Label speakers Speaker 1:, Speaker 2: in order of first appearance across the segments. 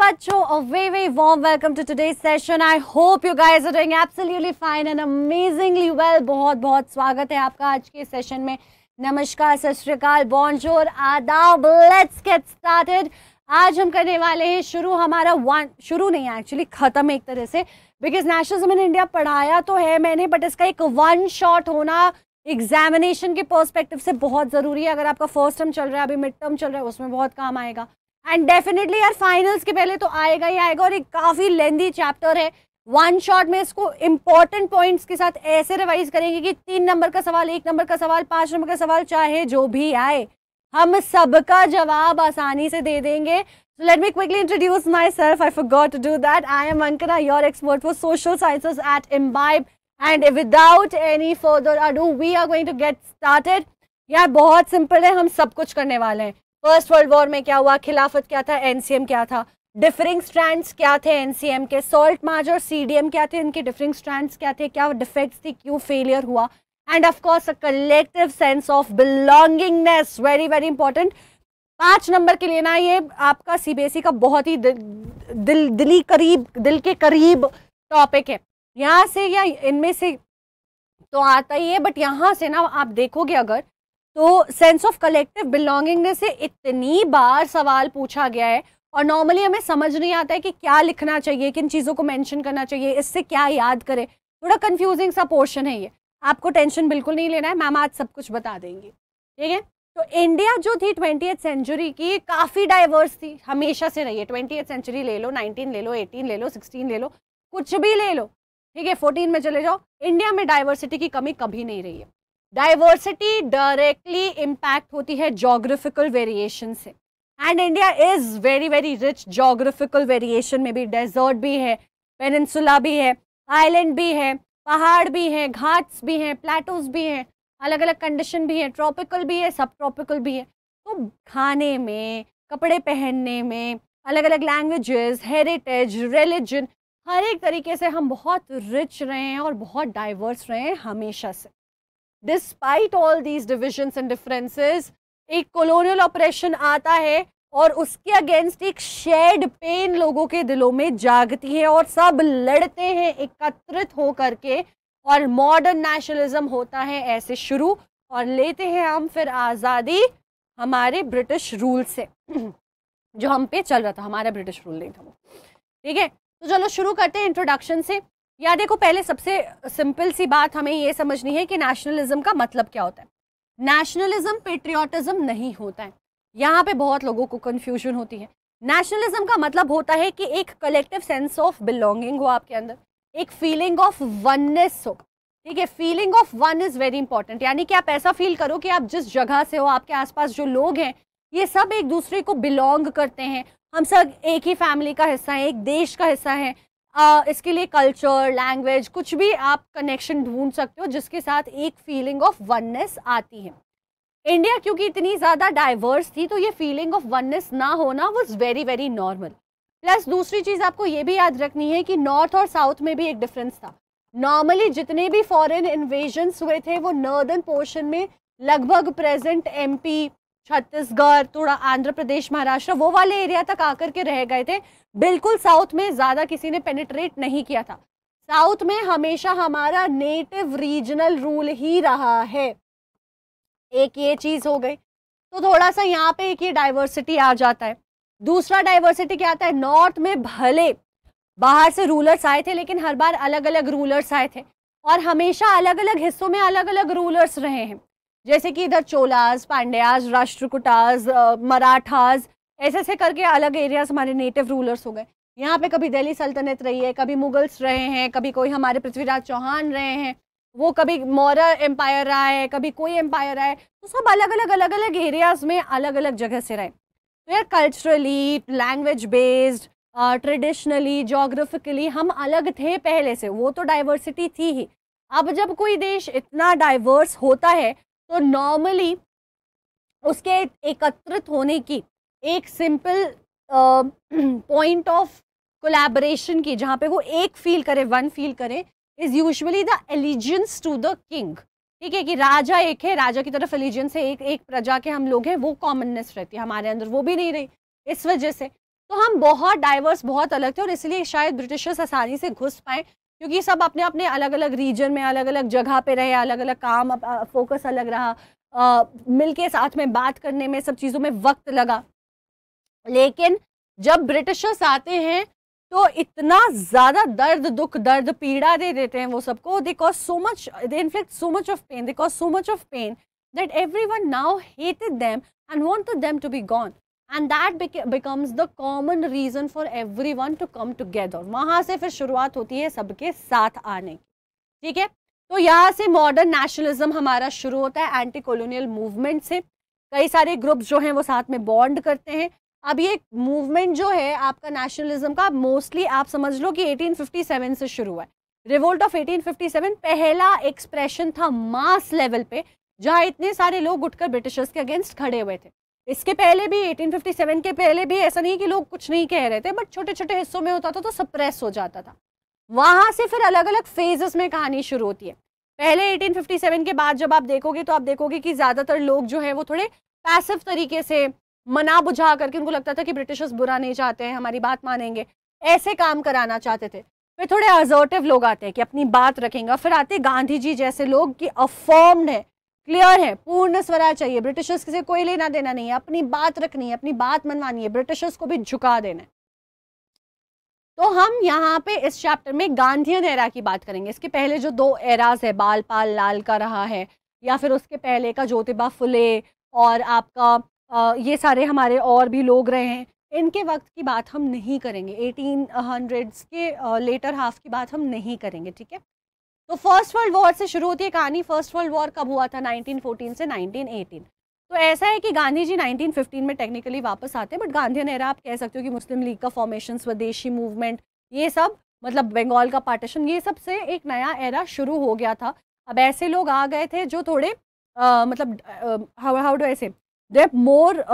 Speaker 1: बच्चों a very very warm welcome to today session I hope you guys are doing absolutely fine and amazingly well बहुत बहुत स्वागत है आपका आज के सेशन में नमस्कार सत श्रीकाल बॉन्जोर आदाब लेट्स गेट स्टार्टेड आज हम करने वाले हैं शुरू हमारा वन शुरू नहीं है एक्चुअली ख़त्म एक तरह से बिकॉज नेशनल जमीन इंडिया पढ़ाया तो है मैंने बट इसका एक वन शॉट होना एग्जामिनेशन के पर्सपेक्टिव से बहुत ज़रूरी है अगर आपका फर्स्ट टर्म चल रहा है अभी मिड टर्म चल रहा है उसमें बहुत काम आएगा एंड डेफिनेटली यार फाइनल्स के पहले तो आएगा ही आएगा और एक काफ़ी लेंदी चैप्टर है वन शॉट में इसको इम्पॉर्टेंट पॉइंट्स के साथ ऐसे रिवाइज करेंगे कि तीन नंबर का सवाल एक नंबर का सवाल पाँच नंबर का सवाल चाहे जो भी आए हम सबका जवाब आसानी से दे देंगे So let me quickly introduce myself. I forgot do that I am Ankana your expert for social social at at and without any any are do we are going to get started यार बहुत simple है हम सब कुछ करने वाले हैं first world war में क्या हुआ खिलाफत क्या था एनसीएम क्या था डिफरिंग स्ट्रैंड्स क्या थे एनसीएम के सॉल्ट मार्ज और सीडीएम क्या थे इनके डिफरिंग स्ट्रैंड्स क्या थे क्या डिफेक्ट्स थे क्यों फेलियर हुआ and of course a collective sense of belongingness very very important पाँच नंबर के लिए ना ये आपका सीबीएसई e का बहुत ही दिल, दिल दिली करीब दिल के करीब टॉपिक है यहाँ से या इनमें से तो आता ही है बट यहाँ से ना आप देखोगे अगर तो सेंस ऑफ कलेक्टिव बिलोंगिंगनेस से इतनी बार सवाल पूछा गया है और नॉर्मली हमें समझ नहीं आता है कि क्या लिखना चाहिए किन चीज़ों को मैंशन करना चाहिए इससे क्या याद करें थोड़ा कन्फ्यूजिंग सा पोर्शन है ये आपको टेंशन बिल्कुल नहीं लेना है मैम आज सब कुछ बता देंगी ठीक है तो इंडिया जो थी ट्वेंटी सेंचुरी की काफ़ी डाइवर्स थी हमेशा से रही है ट्वेंटी सेंचुरी ले लो नाइनटीन ले लो एटीन ले लो सिक्सटीन ले लो कुछ भी ले लो ठीक है फोर्टीन में चले जाओ इंडिया में डाइवर्सिटी की कमी कभी नहीं रही है डाइवर्सिटी डायरेक्टली इम्पैक्ट होती है जोग्राफिकल वेरिएशन से and India is very very rich geographical variation में भी डेजर्ट भी है पेनसुला भी है आइलैंड भी है पहाड़ भी हैं घाट्स भी हैं प्लेटोज भी हैं अलग अलग कंडीशन भी है ट्रॉपिकल भी है सब ट्रॉपिकल भी है तो खाने में कपड़े पहनने में अलग अलग लैंग्वेजेस हेरिटेज रिलीजन हर एक तरीके से हम बहुत रिच रहे हैं और बहुत डाइवर्स रहे हैं हमेशा से despite all these division and differences एक कोलोनियल ऑपरेशन आता है और उसके अगेंस्ट एक शेड पेन लोगों के दिलों में जागती है और सब लड़ते हैं एकत्रित हो करके और मॉडर्न नेशनलिज्म होता है ऐसे शुरू और लेते हैं हम फिर आज़ादी हमारे ब्रिटिश रूल से जो हम पे चल रहा था हमारा ब्रिटिश रूल नहीं था वो ठीक है तो चलो शुरू करते हैं इंट्रोडक्शन से या देखो पहले सबसे सिंपल सी बात हमें ये समझनी है कि नेशनलिज्म का मतलब क्या होता है नेशनलिज्म पेट्रियाटिज्म नहीं होता है यहाँ पे बहुत लोगों को कन्फ्यूजन होती है नेशनलिज्म का मतलब होता है कि एक कलेक्टिव सेंस ऑफ बिलोंगिंग हो आपके अंदर एक फीलिंग ऑफ वननेस हो ठीक है feeling of one is very important यानी कि आप ऐसा फील करो कि आप जिस जगह से हो आपके आसपास जो लोग हैं ये सब एक दूसरे को बिलोंग करते हैं हम सब एक ही फैमिली का हिस्सा है एक देश का हिस्सा है इसके लिए कल्चर लैंग्वेज कुछ भी आप कनेक्शन ढूंढ सकते हो जिसके साथ एक फीलिंग ऑफ वननेस आती है इंडिया क्योंकि इतनी ज़्यादा डाइवर्स थी तो ये फीलिंग ऑफ वननेस ना होना was very very normal plus दूसरी चीज़ आपको ये भी याद रखनी है कि नॉर्थ और साउथ में भी एक डिफरेंस था नॉर्मली जितने भी फॉरेन इन्वेजन्स हुए थे वो नॉर्दर्न पोर्शन में लगभग प्रेजेंट एमपी छत्तीसगढ़ थोड़ा आंध्र प्रदेश महाराष्ट्र वो वाले एरिया तक आकर के रह गए थे बिल्कुल साउथ में ज़्यादा किसी ने पेनिट्रेट नहीं किया था साउथ में हमेशा हमारा नेटिव रीजनल रूल ही रहा है एक ये चीज़ हो गई तो थोड़ा सा यहाँ पे एक ये डाइवर्सिटी आ जाता है दूसरा डाइवर्सिटी क्या आता है नॉर्थ में भले बाहर से रूलर्स आए थे लेकिन हर बार अलग अलग रूलर्स आए थे और हमेशा अलग अलग हिस्सों में अलग अलग रूलर्स रहे हैं जैसे कि इधर चोलाज पांड्याज राष्ट्रकुटाज मराठाज ऐसे ऐसे करके अलग एरियाज हमारे नेटिव रूलर्स हो गए यहाँ पे कभी दिल्ली सल्तनत रही है कभी मुगल्स रहे हैं कभी कोई हमारे पृथ्वीराज चौहान रहे हैं वो कभी मौर्य एम्पायर रहा है कभी कोई एम्पायर रहा है तो सब अलग अलग अलग अलग एरियाज में अलग अलग जगह से रहे तो यार culturally language based traditionally geographically हम अलग थे पहले से वो तो डाइवर्सिटी थी ही अब जब कोई देश इतना डाइवर्स होता है तो नॉर्मली उसके एकत्रित होने की एक सिंपल पॉइंट ऑफ कोलैबोरेशन की जहाँ पे वो एक फील करे वन फील करे is usually the allegiance to the king ठीक है कि राजा एक है राजा की तरफ एलिजेंस है एक एक प्रजा के हम लोग हैं वो कॉमननेस रहती है हमारे अंदर वो भी नहीं रही इस वजह से तो हम बहुत डाइवर्स बहुत अलग थे और इसलिए शायद ब्रिटिशर्स आसानी से घुस पाए क्योंकि सब अपने अपने अलग अलग रीजन में अलग अलग जगह पे रहे अलग अलग काम फोकस अलग रहा मिल के साथ में बात करने में सब चीज़ों में वक्त लगा लेकिन जब ब्रिटिशर्स आते हैं तो इतना ज़्यादा दर्द दुख दर्द पीड़ा दे देते हैं वो सबको they cause so much they inflict so much of pain they cause so much of pain that everyone now hated them and want them to be gone and that becomes the common reason for everyone to come together वहाँ से फिर शुरुआत होती है सबके साथ आने की ठीक है तो यहाँ से मॉडर्न नेशनलिज्म हमारा शुरू होता है एंटी कॉलोनियल मूवमेंट से कई सारे ग्रुप्स जो हैं वो साथ में बॉन्ड करते हैं अब ये मूवमेंट जो है आपका नेशनलिज्म का मोस्टली आप समझ लो कि 1857 से शुरू हुआ है रिवोल्ट ऑफ 1857 पहला एक्सप्रेशन था मास लेवल पे जहाँ इतने सारे लोग उठकर ब्रिटिशर्स के अगेंस्ट खड़े हुए थे इसके पहले भी 1857 के पहले भी ऐसा नहीं कि लोग कुछ नहीं कह रहे थे बट छोटे छोटे हिस्सों में होता था तो सप्रेस हो जाता था वहाँ से फिर अलग अलग फेजेस में कहानी शुरू होती है पहले 1857 के बाद जब आप देखोगे तो आप देखोगे कि ज़्यादातर लोग जो है वो थोड़े पैसिव तरीके से मना बुझा करके उनको लगता था कि ब्रिटिशर्स बुरा नहीं चाहते हैं हमारी बात मानेंगे ऐसे काम कराना चाहते थे फिर थोड़े अजर्टिव लोग आते हैं कि अपनी बात रखेंगे फिर आते गांधी जी जैसे लोग कि अफॉर्म्ड है क्लियर है पूर्ण स्वराज चाहिए ब्रिटिशर्स से कोई लेना देना नहीं है अपनी बात रखनी है अपनी बात मनवानी है ब्रिटिशर्स को भी झुका देना है तो हम यहाँ पे इस चैप्टर में गांधीयन एरा की बात करेंगे इसके पहले जो दो एराज है बाल पाल लाल का रहा है या फिर उसके पहले का ज्योतिबा फुले और आपका आ, ये सारे हमारे और भी लोग रहे हैं इनके वक्त की बात हम नहीं करेंगे एटीन हंड्रेड्स के लेटर हाफ की बात हम नहीं करेंगे ठीक है तो फर्स्ट वर्ल्ड वॉर से शुरू होती है कहानी फर्स्ट वर्ल्ड वॉर कब हुआ था 1914 से 1918 तो ऐसा है कि गांधी जी 1915 में टेक्निकली वापस आते हैं बट गांधी ने आप कह सकते हो कि मुस्लिम लीग का फॉर्मेशन स्वदेशी मूवमेंट ये सब मतलब बंगाल का पार्टीशन ये सब से एक नया एरा शुरू हो गया था अब ऐसे लोग आ गए थे जो थोड़े आ, मतलब हाउ डू ऐसे they more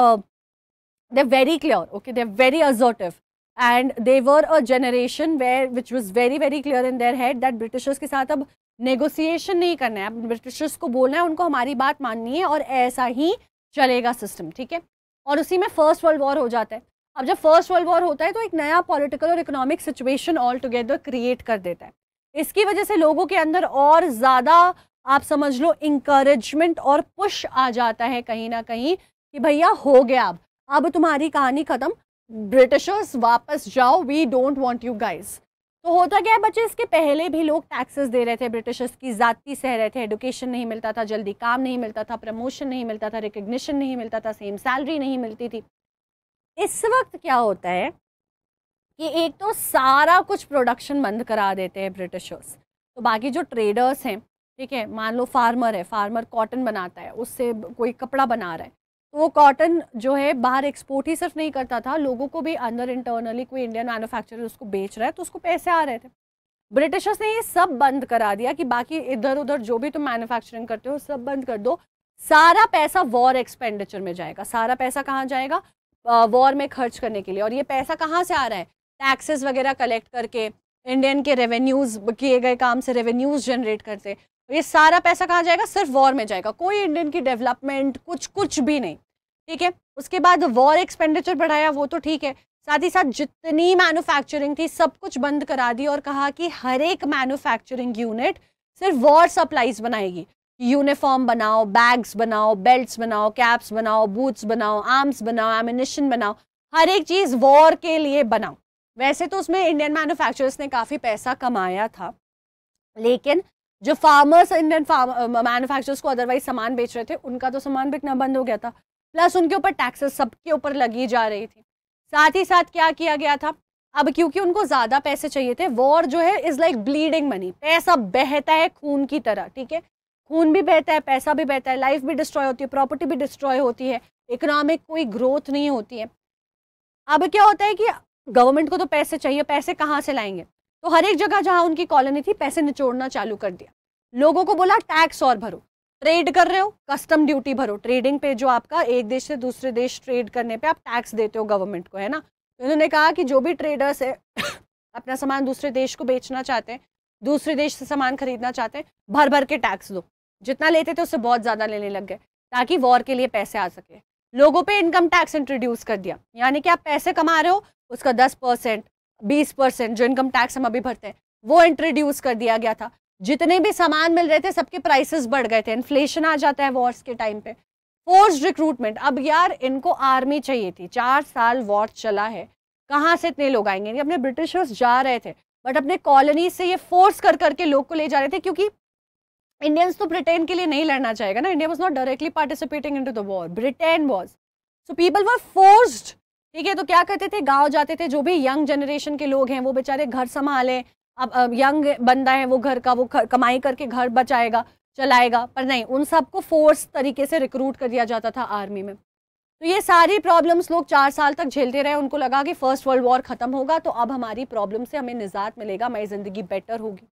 Speaker 1: they very clear okay they very agitative and they were a generation where which was very very clear in their head that Britishers के साथ अब नेगोसिएशन नहीं करना है ब्रिटिशर्स को बोलना है उनको हमारी बात माननी है और ऐसा ही चलेगा सिस्टम ठीक है और उसी में फर्स्ट वर्ल्ड वॉर हो जाता है अब जब फर्स्ट वर्ल्ड वॉर होता है तो एक नया पॉलिटिकल और economic situation all together create कर देता है इसकी वजह से लोगों के अंदर और ज़्यादा आप समझ लो इंकरेजमेंट और पुश आ जाता है कहीं ना कहीं कि भैया हो गया अब अब तुम्हारी कहानी ख़त्म ब्रिटिशर्स वापस जाओ we don't want you guys तो होता क्या है बच्चे इसके पहले भी लोग टैक्सेस दे रहे थे ब्रिटिशर्स की जाति सह रहे थे एडुकेशन नहीं मिलता था जल्दी काम नहीं मिलता था प्रमोशन नहीं मिलता था रिकग्निशन नहीं मिलता था सेम सैलरी नहीं मिलती थी इस वक्त क्या होता है कि एक तो सारा कुछ प्रोडक्शन बंद करा देते हैं ब्रिटिशर्स तो बाकी जो ट्रेडर्स हैं ठीक है मान लो फार्मर है फार्मर कॉटन बनाता है उससे कोई कपड़ा बना रहा है तो वो कॉटन जो है बाहर एक्सपोर्ट ही सिर्फ नहीं करता था लोगों को भी अंदर इंटरनली कोई इंडियन मैन्युफैक्चरर उसको बेच रहा है तो उसको पैसे आ रहे थे ब्रिटिशर्स ने ये सब बंद करा दिया कि बाकी इधर उधर जो भी तुम मैन्युफैक्चरिंग करते हो सब बंद कर दो सारा पैसा वॉर एक्सपेंडिचर में जाएगा सारा पैसा कहाँ जाएगा वॉर में खर्च करने के लिए और ये पैसा कहाँ से आ रहा है टैक्सेस वगैरह कलेक्ट करके इंडियन के रेवेन्यूज़ किए गए काम से रेवेन्यूज़ जनरेट करते ये सारा पैसा कहाँ जाएगा सिर्फ वॉर में जाएगा कोई इंडियन की डेवलपमेंट कुछ कुछ भी नहीं ठीक है उसके बाद वॉर एक्सपेंडिचर बढ़ाया वो तो ठीक है साथ ही साथ जितनी मैन्युफैक्चरिंग थी सब कुछ बंद करा दी और कहा कि हर एक मैन्युफैक्चरिंग यूनिट सिर्फ वॉर सप्लाईज बनाएगी यूनिफॉर्म बनाओ बैग्स बनाओ बेल्ट्स बनाओ कैप्स बनाओ बूट्स बनाओ आर्म्स बनाओ एमिनेशन बनाओ हर एक चीज़ वॉर के लिए बनाओ वैसे तो उसमें इंडियन मैन्युफैक्चरर्स ने काफ़ी पैसा कमाया था लेकिन जो फार्मर्स इंडियन फार्म मैन्युफैक्चरर्स को अदरवाइज सामान बेच रहे थे उनका तो सामान बिकना बंद हो गया था प्लस उनके ऊपर टैक्सेस सबके ऊपर लगी जा रही थी साथ ही साथ क्या किया गया था अब क्योंकि उनको ज़्यादा पैसे चाहिए थे वॉर जो है इज़ लाइक ब्लीडिंग मनी पैसा बहता है खून की तरह ठीक है खून भी बहता है पैसा भी बहता है लाइफ भी डिस्ट्रॉय होती है प्रॉपर्टी भी डिस्ट्रॉय होती है इकोनॉमिक कोई ग्रोथ नहीं होती है अब क्या होता है कि गवर्नमेंट को तो पैसे चाहिए पैसे कहाँ से लाएंगे तो हर एक जगह जहां उनकी कॉलोनी थी पैसे निचोड़ना चालू कर दिया लोगों को बोला टैक्स और भरो ट्रेड कर रहे हो कस्टम ड्यूटी भरो ट्रेडिंग पे जो आपका एक देश से दूसरे देश ट्रेड करने पे आप टैक्स देते हो गवर्नमेंट को है ना इन्होंने तो कहा कि जो भी ट्रेडर्स है अपना सामान दूसरे देश को बेचना चाहते हैं दूसरे देश से सामान खरीदना चाहते हैं भर भर के टैक्स दो जितना लेते थे उससे बहुत ज़्यादा लेने लग गए ताकि वॉर के लिए पैसे आ सके लोगों पे इनकम टैक्स इंट्रोड्यूस कर दिया यानी कि आप पैसे कमा रहे हो उसका दस परसेंट बीस परसेंट जो इनकम टैक्स हम अभी भरते हैं वो इंट्रोड्यूस कर दिया गया था जितने भी सामान मिल रहे थे सबके प्राइसेस बढ़ गए थे इन्फ्लेशन आ जाता है वॉर्स के टाइम पे फोर्स रिक्रूटमेंट अब यार इनको आर्मी चाहिए थी चार साल वॉर चला है कहाँ से इतने लोग आएंगे अपने ब्रिटिशर्स जा रहे थे बट अपने कॉलोनी से ये फोर्स कर करके लोग को ले जा रहे थे क्योंकि इंडियंस तो ब्रिटेन के लिए नहीं लड़ना चाहेगा ना India was not directly participating into the war Britain was so people were forced ठीक है तो क्या करते थे गांव जाते थे जो भी यंग जनरेशन के लोग हैं वो बेचारे घर संभालें अब, अब यंग बंदा है वो घर का वो कमाई करके घर बचाएगा चलाएगा पर नहीं उन सबको फोर्स तरीके से रिक्रूट कर दिया जाता था आर्मी में तो ये सारी प्रॉब्लम्स लोग चार साल तक झेलते रहे उनको लगा कि फर्स्ट वर्ल्ड वॉर खत्म होगा तो अब हमारी प्रॉब्लम से हमें निजात मिलेगा हमारी ज़िंदगी बेटर होगी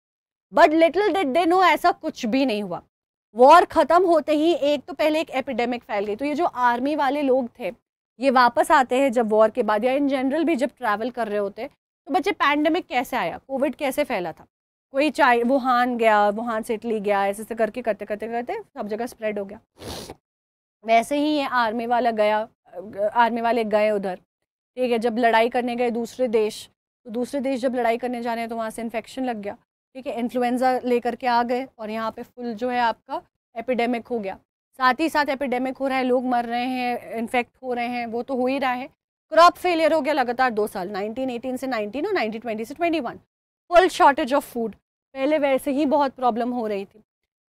Speaker 1: but little did they know ऐसा कुछ भी नहीं हुआ वॉर ख़त्म होते ही एक तो पहले एक एपिडेमिक फैल गई तो ये जो आर्मी वाले लोग थे ये वापस आते हैं जब वॉर के बाद या इन जनरल भी जब ट्रैवल कर रहे होते तो बच्चे पैंडमिक कैसे आया कोविड कैसे फैला था कोई चाइ वुहान गया वुहान से इटली गया ऐसे ऐसे करके करते करते करते सब जगह स्प्रेड हो गया वैसे ही ये आर्मी वाला गया आर्मी वाले गए उधर ठीक है जब लड़ाई करने गए दूसरे देश तो दूसरे देश जब लड़ाई करने जा रहे हैं तो वहाँ से इन्फेक्शन लग गया ठीक है इन्फ्लुएंजा लेकर के आ गए और यहाँ पे फुल जो है आपका एपिडेमिक हो गया साथ ही साथ एपिडेमिक हो रहा है लोग मर रहे हैं इन्फेक्ट हो रहे हैं वो तो हो ही रहा है क्रॉप फेलियर हो गया लगातार दो साल 1918 से 19 और 1920 से 21 फुल शॉर्टेज ऑफ फूड पहले वैसे ही बहुत प्रॉब्लम हो रही थी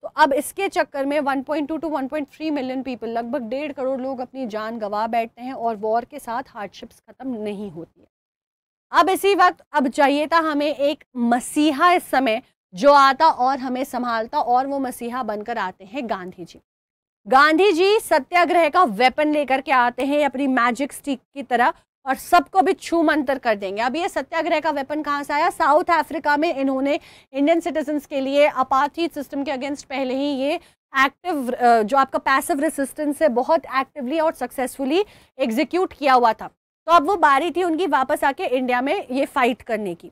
Speaker 1: तो अब इसके चक्कर में 1.2 टू 1.3 मिलियन पीपल लगभग डेढ़ करोड़ लोग अपनी जान गंवा बैठते हैं और वॉर के साथ हार्डशिप्स ख़त्म नहीं होती है अब इसी वक्त अब चाहिए था हमें एक मसीहा इस समय जो आता और हमें संभालता और वो मसीहा बनकर आते हैं गांधी जी गांधी जी सत्याग्रह का वेपन लेकर के आते हैं अपनी मैजिक स्टिक की तरह और सबको भी छू मंतर कर देंगे अब ये सत्याग्रह का वेपन कहाँ से आया साउथ अफ्रीका में इन्होंने इंडियन सिटीजन्स के लिए अपाथी सिस्टम के अगेंस्ट पहले ही ये एक्टिव जो आपका पैसिव रेसिस्टेंस है बहुत एक्टिवली और सक्सेसफुली एग्जीक्यूट किया हुआ था तो अब वो बारी थी उनकी वापस आके इंडिया में ये फाइट करने की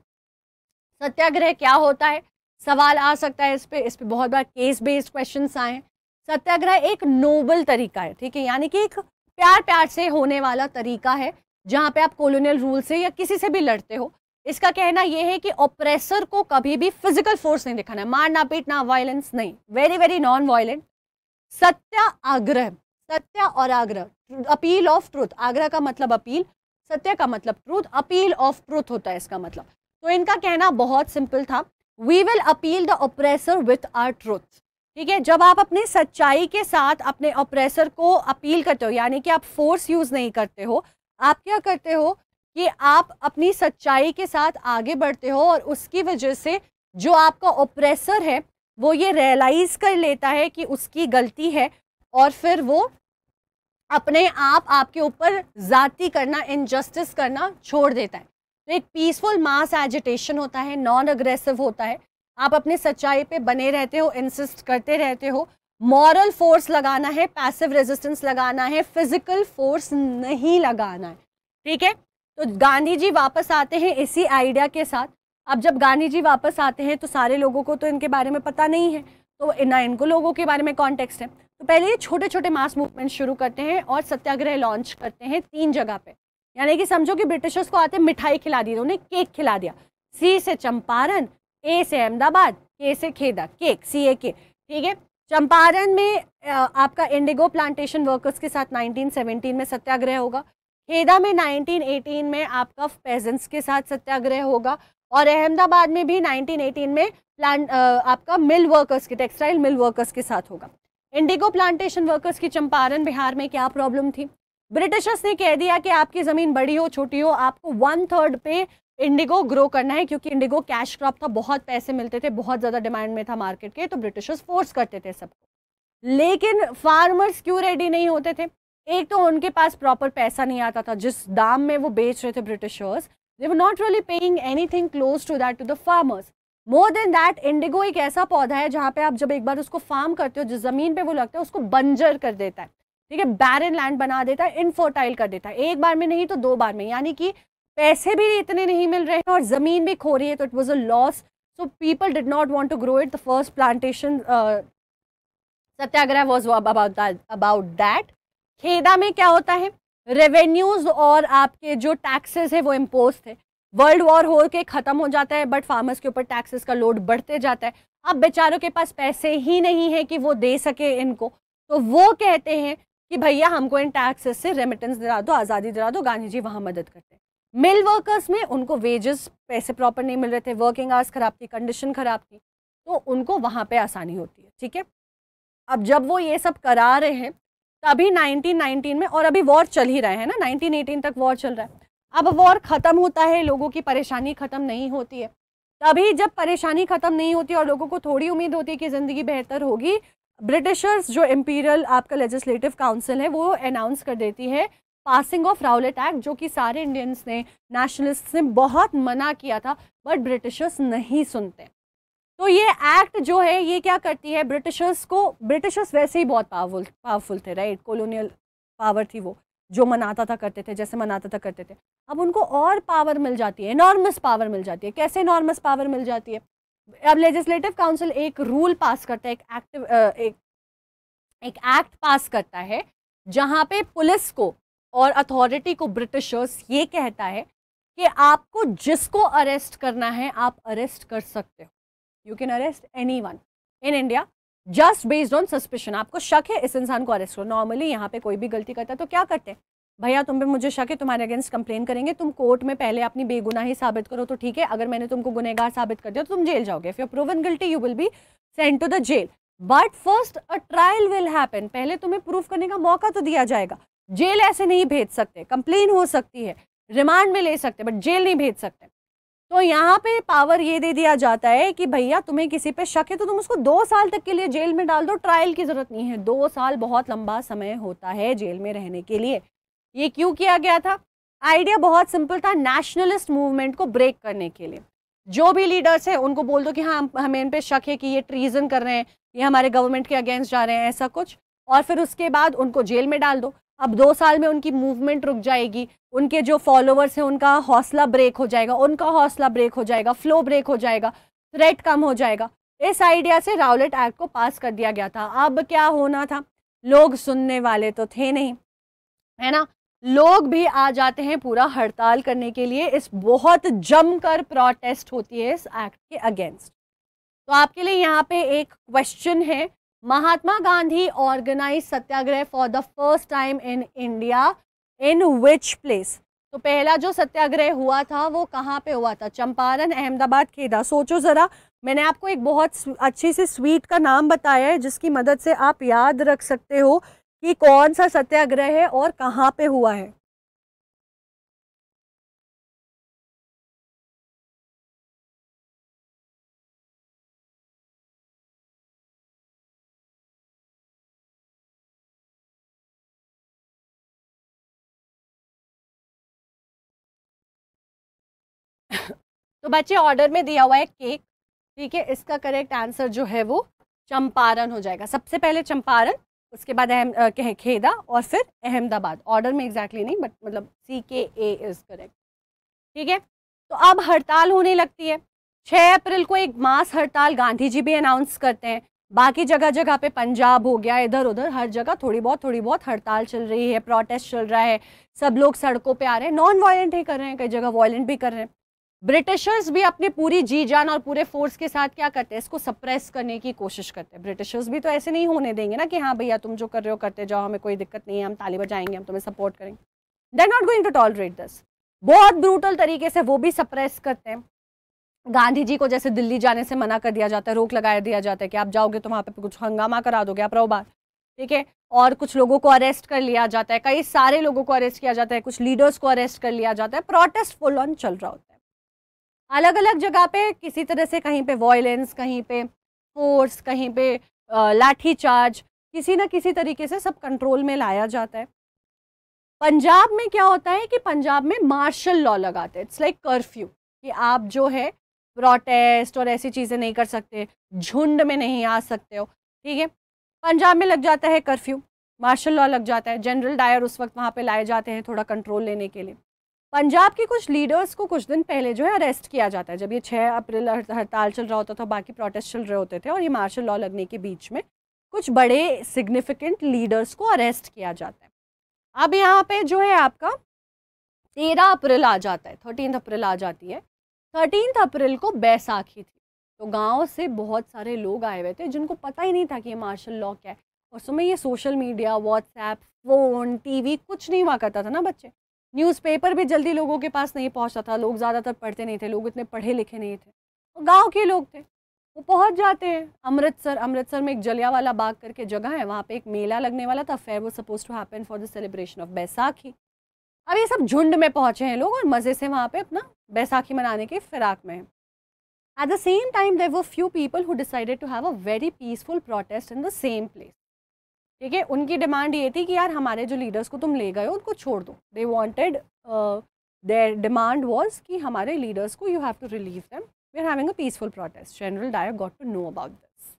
Speaker 1: सत्याग्रह क्या होता है सवाल आ सकता है इस पर इस पर बहुत बार केस बेस्ड क्वेश्चन आए सत्याग्रह एक नोबल तरीका है ठीक है यानी कि एक प्यार प्यार से होने वाला तरीका है जहाँ पे आप कॉलोनियल रूल से या किसी से भी लड़ते हो इसका कहना यह है कि ऑप्रेसर को कभी भी फिजिकल फोर्स नहीं दिखाना मारना पीटना वायलेंस नहीं very very non violent satyagraha सत्य और आग्रह अपील ऑफ ट्रूथ आग्रह का मतलब अपील सत्य का मतलब ट्रूथ अपील ऑफ ट्रूथ होता है इसका मतलब तो इनका कहना बहुत सिंपल था we will appeal the oppressor with our truth ठीक है जब आप अपने सच्चाई के साथ अपने ऑप्रेसर को अपील करते हो यानी कि आप फोर्स यूज़ नहीं करते हो आप क्या करते हो कि आप अपनी सच्चाई के साथ आगे बढ़ते हो और उसकी वजह से जो आपका ऑप्रेसर है वो ये रियलाइज़ कर लेता है कि उसकी गलती है और फिर वो अपने आप आपके ऊपर जाति करना इनजस्टिस करना छोड़ देता है तो एक पीसफुल मास एजिटेशन होता है नॉन अग्रेसिव होता है आप अपनी सच्चाई पे बने रहते हो इंसिस्ट करते रहते हो मॉरल फोर्स लगाना है पैसिव रेजिस्टेंस लगाना है फिजिकल फोर्स नहीं लगाना है ठीक है तो गांधी जी वापस आते हैं इसी आइडिया के साथ अब जब गांधी जी वापस आते हैं तो सारे लोगों को तो इनके बारे में पता नहीं है तो ना इनको लोगों के बारे में कॉन्टेक्स्ट है तो पहले ये छोटे छोटे मास मूवमेंट शुरू करते हैं और सत्याग्रह लॉन्च करते हैं तीन जगह पे यानी कि समझो कि ब्रिटिशर्स को आते मिठाई खिला दी उन्हें केक खिला दिया सी से चंपारण ए से अहमदाबाद के से खेदा केक सी ए के ठीक है चंपारण में आपका इंडिगो प्लांटेशन वर्कर्स के साथ 1917 में सत्याग्रह होगा खेदा में 1918 में आपका पेजेंट्स के साथ सत्याग्रह होगा और अहमदाबाद में भी 1918 में प्लान आपका मिल वर्कर्स के टेक्सटाइल मिल वर्कर्स के साथ होगा इंडिगो प्लांटेशन वर्कर्स की चंपारण बिहार में क्या प्रॉब्लम थी ब्रिटिशर्स ने कह दिया कि आपकी ज़मीन बड़ी हो छोटी हो आपको वन थर्ड पे इंडिगो ग्रो करना है क्योंकि इंडिगो कैश क्रॉप था बहुत पैसे मिलते थे बहुत ज़्यादा डिमांड में था मार्केट के तो ब्रिटिशर्स फोर्स करते थे सबको लेकिन फार्मर्स क्यों रेडी नहीं होते थे एक तो उनके पास प्रॉपर पैसा नहीं आता था जिस दाम में वो बेच रहे थे Britishers they were not really paying anything close to that to the farmers more than that indigo एक ऐसा पौधा है जहाँ पे आप जब एक बार उसको फार्म करते हो जिस जमीन पे वो लगता है उसको बंजर कर देता है ठीक है बैरन लैंड बना देता है इनफर्टाइल कर देता है एक बार में नहीं तो दो बार में यानी कि पैसे भी इतने नहीं मिल रहे हैं और ज़मीन भी खो रही है तो it was a loss so people did not want to grow it the first plantation satyagraha was about about that Kheda में क्या होता है रेवेन्यूज और आपके जो टैक्सेस है वो इम्पोज थे वर्ल्ड वॉर हो के ख़त्म हो जाता है बट फार्मर्स के ऊपर टैक्सेस का लोड बढ़ते जाता है अब बेचारों के पास पैसे ही नहीं है कि वो दे सके इनको तो वो कहते हैं कि भैया हमको इन टैक्सेस से रेमिटेंस दिला दो आज़ादी दिला दो गांधी जी वहाँ मदद करते हैं मिल वर्कर्स में उनको वेजेस पैसे प्रॉपर नहीं मिल रहे थे वर्किंग आवर्स खराब थी कंडीशन खराब थी तो उनको वहाँ पे आसानी होती है ठीक है अब जब वो ये सब करा रहे हैं तभी 1919 में और अभी वॉर चल ही रहा है ना 1918 तक वॉर चल रहा है अब वॉर ख़त्म होता है लोगों की परेशानी ख़त्म नहीं होती है तभी जब परेशानी ख़त्म नहीं होती और लोगों को थोड़ी उम्मीद होती है कि ज़िंदगी बेहतर होगी ब्रिटिशर्स जो इम्पीरियल आपका लेजिस्लेटिव काउंसिल है वो अनाउंस कर देती है पासिंग ऑफ राउलेट एक्ट जो कि सारे इंडियंस ने नेशनलिस्ट ने बहुत मना किया था बट ब्रिटिशर्स नहीं सुनते तो ये एक्ट जो है ये क्या करती है ब्रिटिशर्स को ब्रिटिशर्स वैसे ही बहुत पावरफुल पावरफुल थे राइट कॉलोनियल पावर थी वो जो मनाता था करते थे जैसे मनाता था करते थे अब उनको और पावर मिल जाती है नॉर्मस पावर मिल जाती है कैसे नॉर्मस पावर मिल जाती है अब लेजिस्लेटिव काउंसिल एक रूल पास करता है एक एक्टिव एक एक एक्ट पास करता है जहाँ पे पुलिस को और अथॉरिटी को ब्रिटिशर्स ये कहता है कि आपको जिसको अरेस्ट करना है आप अरेस्ट कर सकते हो you can arrest anyone in India just based on suspicion आपको शक है इस इंसान को अरेस्ट करो नॉर्मली यहाँ पे कोई भी गलती करता है तो क्या करते हैं भैया तुम पे मुझे शक है तुम्हारे अगेंस्ट कंप्लेन करेंगे तुम कोर्ट में पहले अपनी बेगुनाही साबित करो तो ठीक है अगर मैंने तुमको गुनहगार साबित कर दिया तो तुम जेल जाओगे फिर proven guilty you will be sent to the jail but first a trial will happen पहले तुम्हें प्रूफ करने का मौका तो दिया जाएगा जेल ऐसे नहीं भेज सकते कंप्लेन हो सकती है रिमांड में ले सकते बट जेल नहीं भेज सकते तो यहाँ पे पावर ये दे दिया जाता है कि भैया तुम्हें किसी पे शक है तो तुम उसको दो साल तक के लिए जेल में डाल दो ट्रायल की जरूरत नहीं है दो साल बहुत लंबा समय होता है जेल में रहने के लिए ये क्यों किया गया था आइडिया बहुत सिंपल था नेशनलिस्ट मूवमेंट को ब्रेक करने के लिए जो भी लीडर्स हैं उनको बोल दो कि हाँ हमें इन पे शक है कि ये ट्रीजन कर रहे हैं ये हमारे गवर्नमेंट के अगेंस्ट जा रहे हैं ऐसा कुछ और फिर उसके बाद उनको जेल में डाल दो अब दो साल में उनकी मूवमेंट रुक जाएगी उनके जो फॉलोअर्स हैं उनका हौसला ब्रेक हो जाएगा उनका हौसला ब्रेक हो जाएगा फ्लो ब्रेक हो जाएगा थ्रेट कम हो जाएगा इस आइडिया से रावलेट एक्ट को पास कर दिया गया था अब क्या होना था लोग सुनने वाले तो थे नहीं है ना लोग भी आ जाते हैं पूरा हड़ताल करने के लिए इस बहुत जमकर प्रोटेस्ट होती है इस एक्ट के अगेंस्ट तो आपके लिए यहाँ पे एक क्वेश्चन है Mahatma Gandhi organize satyagraha for the first time in India in which place तो पहला जो सत्याग्रह हुआ था वो कहाँ पे हुआ था चंपारण अहमदाबाद खेदा सोचो ज़रा मैंने आपको एक बहुत अच्छी से स्वीट का नाम बताया है जिसकी मदद से आप याद रख सकते हो कि कौन सा सत्याग्रह है और कहाँ पे हुआ है तो बच्चे ऑर्डर में दिया हुआ है केक ठीक है इसका करेक्ट आंसर जो है वो चंपारण हो जाएगा सबसे पहले चंपारण उसके बाद अहम कहे खेदा और फिर अहमदाबाद ऑर्डर में एग्जैक्टली नहीं बट मतलब सी के ए इज करेक्ट ठीक है तो अब हड़ताल होने लगती है 6 अप्रैल को एक मास हड़ताल गांधी जी भी अनाउंस करते हैं बाकी जगह जगह पे पंजाब हो गया इधर उधर हर जगह थोड़ी बहुत थोड़ी बहुत हड़ताल चल रही है प्रोटेस्ट चल रहा है सब लोग सड़कों पे आ रहे हैं नॉन वायलेंट ही कर रहे हैं कई जगह वायलेंट भी कर रहे हैं ब्रिटिशर्स भी अपनी पूरी जी जान और पूरे फोर्स के साथ क्या करते हैं इसको सप्रेस करने की कोशिश करते हैं ब्रिटिशर्स भी तो ऐसे नहीं होने देंगे ना कि हाँ भैया तुम जो कर रहे हो करते जाओ हमें कोई दिक्कत नहीं है हम ताली बजाएंगे हम तुम्हें सपोर्ट करेंगे they not going to tolerate this बहुत ब्रूटल तरीके से वो भी सप्रेस करते हैं गांधी जी को जैसे दिल्ली जाने से मना कर दिया जाता है रोक लगा दिया जाता है कि आप जाओगे तो वहाँ पर कुछ हंगामा करा दोगे आप रहो बार ठीक है और कुछ लोगों को अरेस्ट कर लिया जाता है कई सारे लोगों को अरेस्ट किया जाता है कुछ लीडर्स को अरेस्ट कर लिया जाता है प्रोटेस्ट फुल ऑन चल रहा होता है अलग अलग जगह पे किसी तरह से कहीं पे वॉयलेंस कहीं पे फोर्स कहीं पे लाठी चार्ज किसी न किसी तरीके से सब कंट्रोल में लाया जाता है पंजाब में क्या होता है कि पंजाब में मार्शल लॉ लगाते हैं इट्स लाइक कर्फ्यू कि आप जो है प्रोटेस्ट और ऐसी चीज़ें नहीं कर सकते झुंड में नहीं आ सकते हो ठीक है पंजाब में लग जाता है कर्फ्यू मार्शल लॉ लग जाता है जनरल डायर उस वक्त वहाँ पे लाए जाते हैं थोड़ा कंट्रोल लेने के लिए पंजाब के कुछ लीडर्स को कुछ दिन पहले जो है अरेस्ट किया जाता है जब ये 6 अप्रैल हड़ताल चल रहा होता था बाकी प्रोटेस्ट चल रहे होते थे और ये मार्शल लॉ लगने के बीच में कुछ बड़े सिग्निफिकेंट लीडर्स को अरेस्ट किया जाता है अब यहाँ पे जो है आपका तेरह अप्रैल आ जाता है थर्टीन अप्रैल आ जाती है थर्टीन अप्रैल को बैसाखी थी तो गाँव से बहुत सारे लोग आए हुए थे जिनको पता ही नहीं था कि ये मार्शल लॉ क्या है और समय ये social media WhatsApp phone TV कुछ नहीं हुआ करता था ना बच्चे न्यूज़पेपर भी जल्दी लोगों के पास नहीं पहुंचता था लोग ज़्यादातर पढ़ते नहीं थे लोग इतने पढ़े लिखे नहीं थे और गाँव के लोग थे वो पहुंच जाते हैं अमृतसर अमृतसर में एक जलियावाला बाग करके जगह है वहाँ पे एक मेला लगने वाला था फेयर वो suppose to happen for the celebration of Baisakhi अब ये सब झुंड में पहुँचे हैं लोग और मज़े से वहाँ पर अपना बैसाखी मनाने के फिराक में है द सेम टाइम time, वो few people who decided to have a very peaceful protest in the same place ठीक है उनकी डिमांड ये थी कि यार हमारे जो लीडर्स को तुम ले गए हो उनको छोड़ दो they wanted their demand was कि हमारे लीडर्स को you have to relieve them we are having a peaceful protest General Dyer got to know about this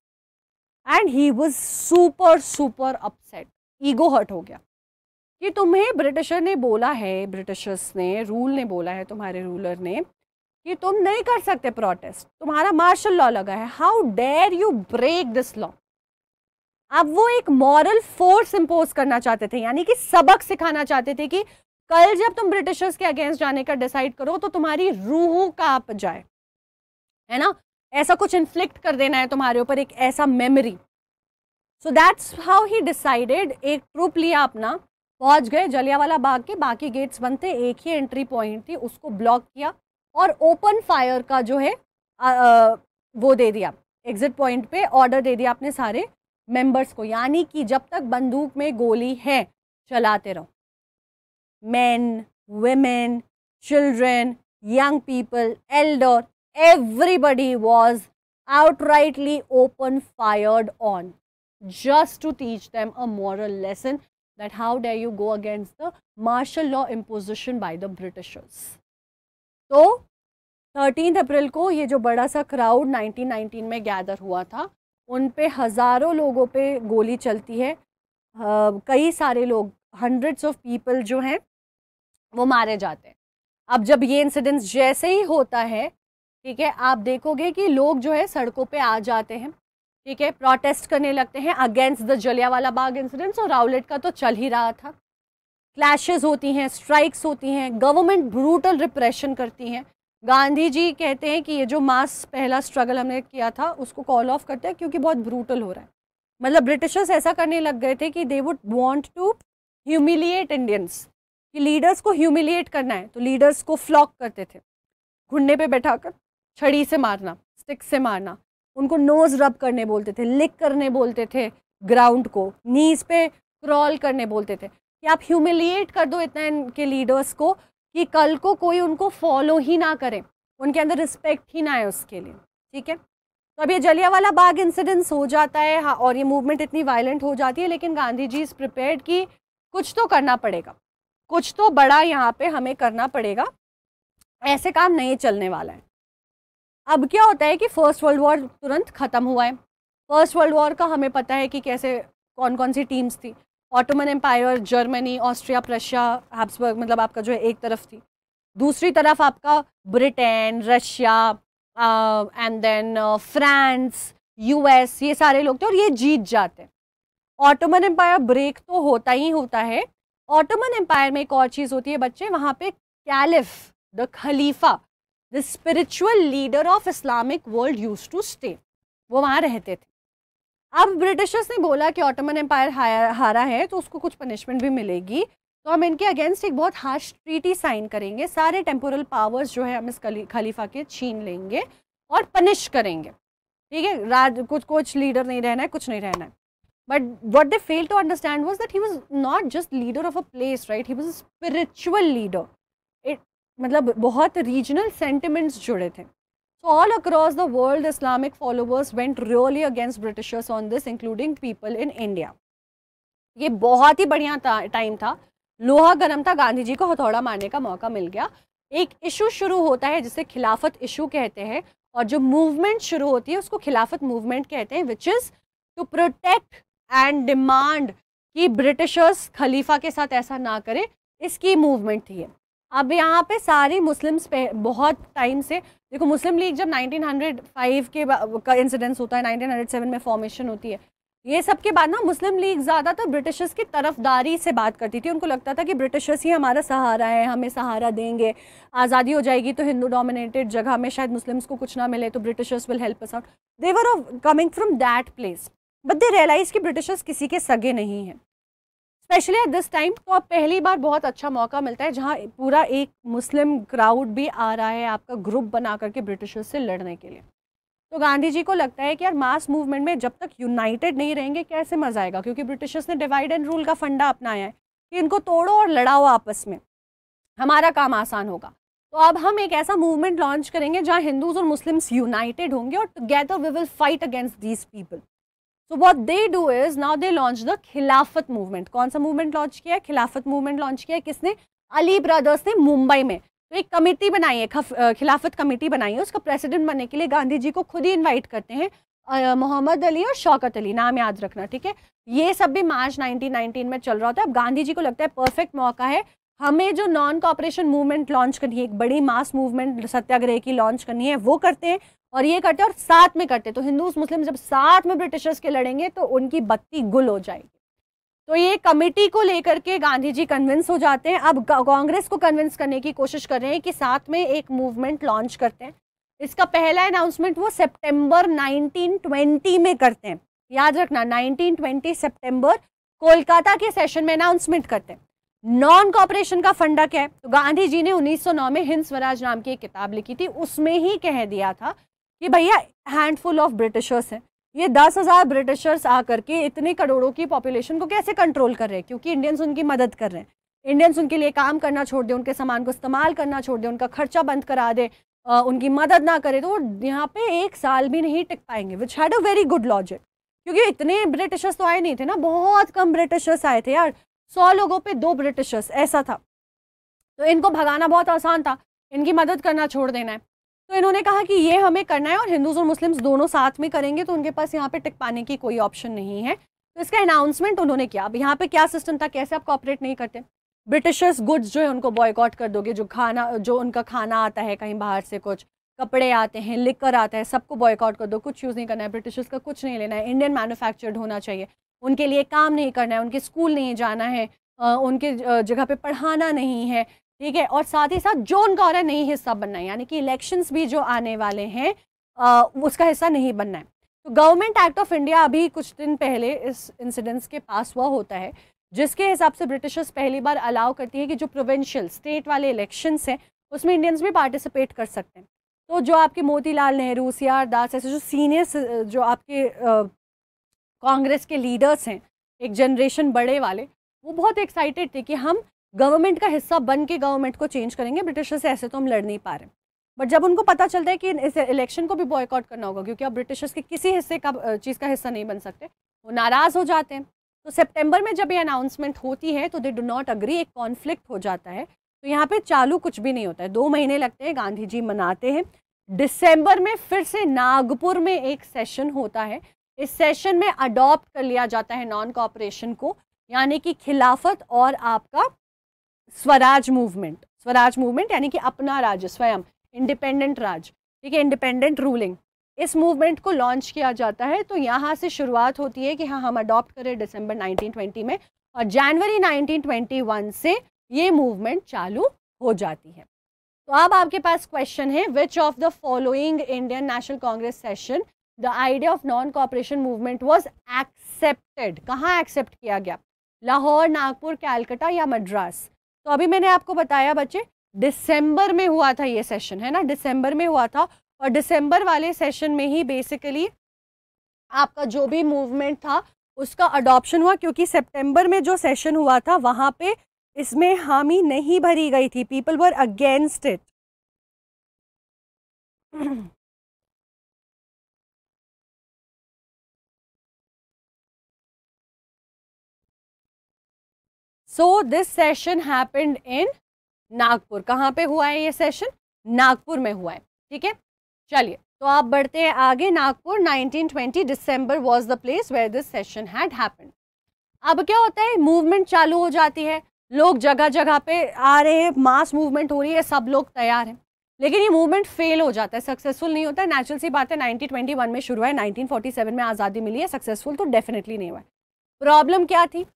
Speaker 1: and he was super super upset ego hurt हो गया कि तुम्हें britisher ने बोला है ब्रिटिशर्स ने रूल ने बोला है तुम्हारे रूलर ने कि तुम नहीं कर सकते प्रोटेस्ट तुम्हारा मार्शल लॉ लगा है how dare you break this law अब वो एक मॉरल फोर्स इंपोज करना चाहते थे यानी कि सबक सिखाना चाहते थे कि कल जब तुम ब्रिटिशर्स के अगेंस्ट जाने का डिसाइड करो तो तुम्हारी रूह कांप जाए है ना ऐसा कुछ इन्फ्लिक्ट कर देना है तुम्हारे ऊपर एक ऐसा memory so that's how he decided एक ट्रूप लिया अपना पहुंच गए जलियावाला बाग के बाकी गेट्स बंद थे एक ही एंट्री पॉइंट थी उसको ब्लॉक किया और ओपन फायर का जो है आ, आ, वो दे दिया एग्जिट पॉइंट पे ऑर्डर दे दिया अपने सारे मेंबर्स को यानी कि जब तक बंदूक में गोली है चलाते रहो man women children young people elder everybody was out rightly open fired on just to teach them a moral lesson that how dare you go against the martial law imposition by the Britishers तो thirteen April को ये जो बड़ा सा crowd nineteen nineteen में gather हुआ था उन पे हज़ारों लोगों पे गोली चलती है कई सारे लोग हंड्रेड्स ऑफ पीपल जो हैं वो मारे जाते हैं अब जब ये इंसिडेंट्स जैसे ही होता है ठीक है आप देखोगे कि लोग जो है सड़कों पे आ जाते हैं ठीक है प्रोटेस्ट करने लगते हैं against the Jallianwala Bagh incidents और राउलेट का तो चल ही रहा था क्लैशेस होती हैं स्ट्राइक्स होती हैं गवर्नमेंट ब्रूटल रिप्रेशन करती हैं गांधी जी कहते हैं कि ये जो मास पहला स्ट्रगल हमने किया था उसको कॉल ऑफ करते हैं क्योंकि बहुत ब्रूटल हो रहा है मतलब ब्रिटिशर्स ऐसा करने लग गए थे कि they would want to humiliate Indians कि लीडर्स को ह्यूमिलिएट करना है तो लीडर्स को फ्लॉक करते थे घुंडे पे बैठाकर छड़ी से मारना स्टिक से मारना उनको नोज रब करने बोलते थे लिक करने बोलते थे ग्राउंड को नीज पे क्रॉल करने बोलते थे कि आप ह्यूमिलिएट कर दो इतना इनके लीडर्स को कि कल को कोई उनको फॉलो ही ना करे उनके अंदर रिस्पेक्ट ही ना आए उसके लिए ठीक है तो अब ये जलियावाला बाग इंसिडेंस हो जाता है हाँ और ये मूवमेंट इतनी वायलेंट हो जाती है लेकिन गांधी जी इज़ प्रिपेयर्ड कि कुछ तो करना पड़ेगा कुछ तो बड़ा यहाँ पे हमें करना पड़ेगा ऐसे काम नहीं चलने वाला है अब क्या होता है कि फर्स्ट वर्ल्ड वॉर तुरंत ख़त्म हुआ है फर्स्ट वर्ल्ड वॉर का हमें पता है कि कैसे कौन कौन सी टीम्स थी Ottoman Empire Germany Austria Prussia Habsburg मतलब आपका जो है एक तरफ थी दूसरी तरफ आपका Britain Russia and then France US ये सारे लोग थे और ये जीत जाते हैं ऑटोमन एम्पायर ब्रेक तो होता ही होता है ऑटोमन एम्पायर में एक और चीज़ होती है बच्चे वहाँ पे कैलिफ द खलीफा the spiritual leader of Islamic world use to stay वो वहाँ रहते थे अब ब्रिटिशर्स ने बोला कि ऑटोमन एम्पायर हारा है तो उसको कुछ पनिशमेंट भी मिलेगी तो हम इनके अगेंस्ट एक बहुत हार्श ट्रीटी साइन करेंगे सारे टेम्पोरल पावर्स जो है हम इस खलीफा के छीन लेंगे और पनिश करेंगे ठीक है राज कुछ कुछ लीडर नहीं रहना है कुछ नहीं रहना है but what they fail to understand was that he was not just leader of a place right he was spiritual leader it मतलब बहुत रीजनल सेंटिमेंट्स जुड़े थे So all across the world, Islamic followers went really against Britishers on this, including people in India. ये बहुत ही बढ़िया time था लोहा गर्म था गांधी जी को हथौड़ा मारने का मौका मिल गया एक इशू शुरू होता है जिसे खिलाफत इशू कहते हैं और जो मूवमेंट शुरू होती है उसको खिलाफत मूवमेंट कहते हैं which is to protect and demand कि ब्रिटिशर्स खलीफा के साथ ऐसा ना करें इसकी मूवमेंट थी अब यहाँ पे सारी मुस्लिम्स पे बहुत टाइम से देखो मुस्लिम लीग जब 1905 के का इंसिडेंस होता है 1907 में फॉर्मेशन होती है ये सब के बाद ना मुस्लिम लीग ज़्यादातर ब्रिटिशर्स की तरफदारी से बात करती थी उनको लगता था कि ब्रिटिशर्स ही हमारा सहारा है हमें सहारा देंगे आज़ादी हो जाएगी तो हिंदू डोमिनेटेड जगह में शायद मुस्लिम्स को कुछ ना मिले तो Britishers will help us out they were of coming from that place but they realize कि ब्रिटिशर्स किसी के सगे नहीं हैं स्पेशली एट दिस टाइम तो अब पहली बार बहुत अच्छा मौका मिलता है जहाँ पूरा एक मुस्लिम क्राउड भी आ रहा है आपका ग्रुप बना करके ब्रिटिशर्स से लड़ने के लिए तो गांधी जी को लगता है कि यार मास मूवमेंट में जब तक यूनाइटेड नहीं रहेंगे कैसे मजा आएगा क्योंकि ब्रिटिशर्स ने डिवाइड एंड रूल का फंडा अपनाया है कि इनको तोड़ो और लड़ाओ आपस में हमारा काम आसान होगा तो अब हम एक ऐसा मूवमेंट लॉन्च करेंगे जहाँ हिंदूज और मुस्लिम्स यूनाइटेड होंगे और together we will fight against these people so what they do is now they launch the Khilafat movement कौन सा मूवमेंट लॉन्च किया है खिलाफत मूवमेंट लॉन्च किया है किसने अली ब्रदर्स ने मुंबई में तो एक कमेटी बनाई है खिलाफत कमेटी बनाई है उसका प्रेसिडेंट बनने के लिए गांधी जी को खुद ही इन्वाइट करते हैं मोहम्मद अली और शौकत अली नाम याद रखना ठीक है ये सब भी मार्च 1919 में चल रहा होता है अब गांधी जी को लगता है परफेक्ट मौका है हमें जो नॉन कॉपरेशन मूवमेंट लॉन्च करनी है एक बड़ी मास मूवमेंट सत्याग्रह की लॉन्च करनी है वो करते हैं और ये करते और साथ में करते तो हिंदूज मुस्लिम जब साथ में ब्रिटिशर्स के लड़ेंगे तो उनकी बत्ती गुल हो जाएगी तो ये कमेटी को लेकर के गांधी जी कन्विंस हो जाते हैं अब कांग्रेस को कन्विंस करने की कोशिश कर रहे हैं कि साथ में एक मूवमेंट लॉन्च करते हैं इसका पहला अनाउंसमेंट वो सितंबर 1920 में करते हैं याद रखना 1920 सितंबर कोलकाता के सेशन में अनाउंसमेंट करते हैं नॉन कॉपरेशन का फंडा क्या है तो गांधी जी ने 1909 में हिंद स्वराज नाम की एक किताब लिखी थी उसमें ही कह दिया था कि भैया हैंडफुल ऑफ ब्रिटिशर्स हैं ये दस हज़ार ब्रिटिशर्स आ करके इतने करोड़ों की पॉपुलेशन को कैसे कंट्रोल कर रहे हैं क्योंकि इंडियंस उनकी मदद कर रहे हैं इंडियंस उनके लिए काम करना छोड़ दे उनके सामान को इस्तेमाल करना छोड़ दे उनका खर्चा बंद करा दे उनकी मदद ना करे तो वो यहाँ पे एक साल भी नहीं टिक पाएंगे which had a very good logic क्योंकि इतने ब्रिटिशर्स तो आए नहीं थे ना बहुत कम ब्रिटिशर्स आए थे यार सौ लोगों पे दो ब्रिटिशर्स ऐसा था तो इनको भगाना बहुत आसान था इनकी मदद करना छोड़ देना है तो इन्होंने कहा कि ये हमें करना है और हिंदूज और मुस्लिम्स दोनों साथ में करेंगे तो उनके पास यहाँ पे टिक पाने की कोई ऑप्शन नहीं है तो इसका अनाउंसमेंट उन्होंने किया अब यहाँ पे क्या सिस्टम था कैसे आप कॉपरेट नहीं करते ब्रिटिशर्स गुड्स जो है उनको बॉयकॉट कर दोगे जो खाना जो उनका खाना आता है कहीं बाहर से कुछ कपड़े आते हैं लिकर आता है सबको बॉयकॉट कर दो कुछ यूज़ नहीं करना है ब्रिटिशर्स का कुछ नहीं लेना है इंडियन मैनुफैक्चर्ड होना चाहिए उनके लिए काम नहीं करना है उनके स्कूल नहीं जाना है उनके जगह पर पढ़ाना नहीं है ठीक है और साथ ही साथ जोन का और नहीं हिस्सा बनना है यानी कि इलेक्शंस भी जो आने वाले हैं उसका हिस्सा नहीं बनना है तो गवर्नमेंट एक्ट ऑफ इंडिया अभी कुछ दिन पहले इस इंसिडेंट्स के पास हुआ होता है जिसके हिसाब से ब्रिटिशर्स पहली बार अलाउ करती है कि जो प्रोविंशियल स्टेट वाले इलेक्शंस हैं उसमें इंडियंस भी पार्टिसिपेट कर सकते हैं तो जो आपके मोतीलाल नेहरू सी आर दास ऐसे जो सीनियर जो आपके कांग्रेस के लीडर्स हैं एक जनरेशन बड़े वाले वो बहुत एक्साइटेड थे कि हम गवर्नमेंट का हिस्सा बन के गवर्नमेंट को चेंज करेंगे ब्रिटिशर से ऐसे तो हम लड़ नहीं पा रहे बट जब उनको पता चलता है कि इस इलेक्शन को भी बॉयकॉट करना होगा क्योंकि अब ब्रिटिशर्स के किसी हिस्से का चीज़ का हिस्सा नहीं बन सकते वो नाराज़ हो जाते हैं तो सेप्टेम्बर में जब ये अनाउंसमेंट होती है तो दे डू नॉट अग्री एक कॉन्फ्लिक्ट हो जाता है तो यहाँ पे चालू कुछ भी नहीं होता है दो महीने लगते हैं गांधी जी मनाते हैं दिसंबर में फिर से नागपुर में एक सेशन होता है इस सेशन में अडॉप्ट कर लिया जाता है नॉन कॉपरेशन को यानी कि खिलाफत और आपका स्वराज मूवमेंट स्वराज मूवमेंट यानी कि अपना राज्य स्वयं इंडिपेंडेंट राज ठीक है इंडिपेंडेंट रूलिंग इस मूवमेंट को लॉन्च किया जाता है तो यहाँ से शुरुआत होती है कि हाँ हम अडॉप्ट करें दिसंबर 1920 में और जनवरी 1921 से ये मूवमेंट चालू हो जाती है तो अब आपके पास क्वेश्चन है which of the following Indian National Congress session the idea of non cooperation movement was accepted कहाँ एक्सेप्ट किया गया लाहौर नागपुर कैलकटा या मद्रास तो अभी मैंने आपको बताया बच्चे दिसंबर में हुआ था ये सेशन है ना दिसंबर में हुआ था और दिसंबर वाले सेशन में ही बेसिकली आपका जो भी मूवमेंट था उसका अडॉप्शन हुआ क्योंकि सितंबर में जो सेशन हुआ था वहाँ पे इसमें हामी नहीं भरी गई थी people were against it so this session happened in Nagpur कहाँ पे हुआ है ये सेशन नागपुर में हुआ है ठीक है चलिए तो आप बढ़ते हैं आगे Nagpur 1920 December was the place where this session had happened अब क्या होता है मूवमेंट चालू हो जाती है लोग जगह जगह पे आ रहे हैं मास मूवमेंट हो रही है सब लोग तैयार हैं लेकिन ये मूवमेंट फेल हो जाता है सक्सेसफुल नहीं होता है नेचुरल सी बात है 1921 में शुरू है 1947 में आज़ादी मिली है सक्सेसफुल तो डेफिनेटली नहीं हुआ है प्रॉब्लम क्या थी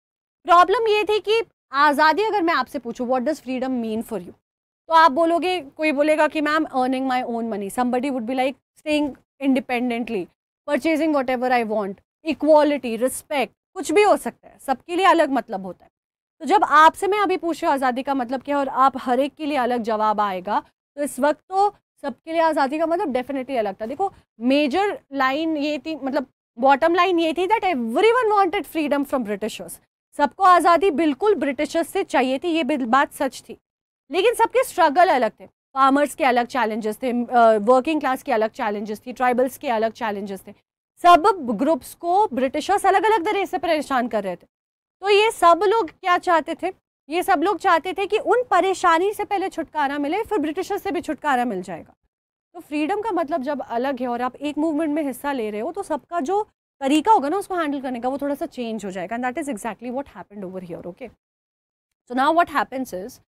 Speaker 1: प्रॉब्लम ये थी कि आज़ादी अगर मैं आपसे पूछूँ what does freedom mean for you तो आप बोलोगे कोई बोलेगा कि ma'am earning my own money somebody would be like staying independently purchasing whatever I want equality respect कुछ भी हो सकता है सबके लिए अलग मतलब होता है तो जब आपसे मैं अभी पूछ रही आज़ादी का मतलब क्या है और आप हर एक के लिए अलग जवाब आएगा तो इस वक्त तो सबके लिए आज़ादी का मतलब डेफिनेटली अलग था देखो मेजर लाइन ये थी मतलब बॉटम लाइन ये थी that everyone wanted freedom from Britishers सबको आज़ादी बिल्कुल ब्रिटिशर्स से चाहिए थी ये बात सच थी लेकिन सबके स्ट्रगल अलग थे फार्मर्स के अलग चैलेंजेस थे वर्किंग क्लास के अलग चैलेंजेस थी ट्राइबल्स के अलग चैलेंजेस थे सब ग्रुप्स को ब्रिटिशर्स अलग अलग तरह से परेशान कर रहे थे तो ये सब लोग क्या चाहते थे ये सब लोग चाहते थे कि उन परेशानी से पहले छुटकारा मिले फिर ब्रिटिशर्स से भी छुटकारा मिल जाएगा तो फ्रीडम का मतलब जब अलग है और आप एक मूवमेंट में हिस्सा ले रहे हो तो सबका जो तरीका होगा ना उसको हैंडल करने का वो थोड़ा सा चेंज हो जाएगा and that is exactly what happened over here okay so now what happens is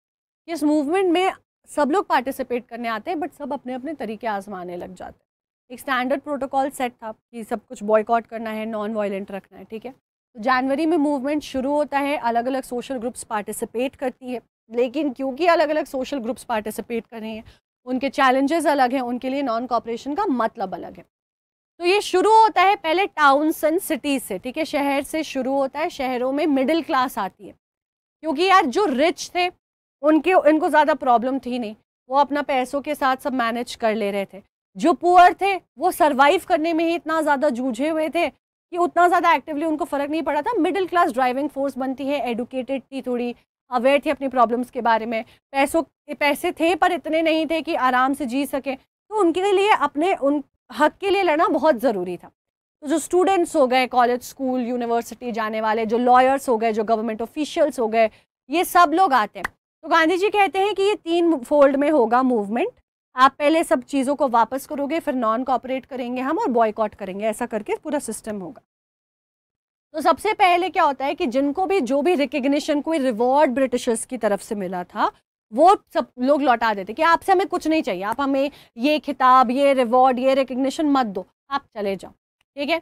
Speaker 1: इस मूवमेंट में सब लोग पार्टिसिपेट करने आते हैं बट सब अपने अपने तरीके आजमाने लग जाते हैं एक स्टैंडर्ड प्रोटोकॉल सेट था कि सब कुछ बॉयकॉट करना है नॉन वायलेंट रखना है ठीक है तो जनवरी में मूवमेंट शुरू होता है अलग अलग सोशल ग्रुप्स पार्टिसिपेट करती है लेकिन क्योंकि अलग अलग सोशल ग्रुप्स पार्टिसिपेट कर रहे हैं उनके चैलेंजेस अलग हैं उनके लिए नॉन कॉपरेशन का मतलब अलग है तो ये शुरू होता है पहले टाउन्स एंड सिटीज से ठीक है शहर से शुरू होता है शहरों में मिडिल क्लास आती है क्योंकि यार जो रिच थे उनके इनको ज़्यादा प्रॉब्लम थी नहीं वो अपना पैसों के साथ सब मैनेज कर ले रहे थे जो पुअर थे वो सर्वाइव करने में ही इतना ज़्यादा जूझे हुए थे कि उतना ज़्यादा एक्टिवली उनको फ़र्क नहीं पड़ा था मिडिल क्लास ड्राइविंग फोर्स बनती है एडुकेटेड थी थोड़ी अवेयर थी अपनी प्रॉब्लम्स के बारे में पैसों पैसे थे पर इतने नहीं थे कि आराम से जी सकें तो उनके लिए अपने उन हक के लिए लड़ना बहुत ज़रूरी था तो जो स्टूडेंट्स हो गए कॉलेज स्कूल यूनिवर्सिटी जाने वाले जो लॉयर्स हो गए जो गवर्नमेंट ऑफिशियल्स हो गए ये सब लोग आते हैं तो गांधी जी कहते हैं कि ये तीन फोल्ड में होगा मूवमेंट आप पहले सब चीज़ों को वापस करोगे फिर नॉन कॉपरेट करेंगे हम और बॉयकॉट करेंगे ऐसा करके पूरा सिस्टम होगा तो सबसे पहले क्या होता है कि जिनको भी जो भी रिकग्निशन कोई रिवॉर्ड ब्रिटिशर्स की तरफ से मिला था वो सब लोग लौटा देते कि आपसे हमें कुछ नहीं चाहिए आप हमें ये खिताब ये रिवॉर्ड ये रिकग्निशन मत दो आप चले जाओ ठीक है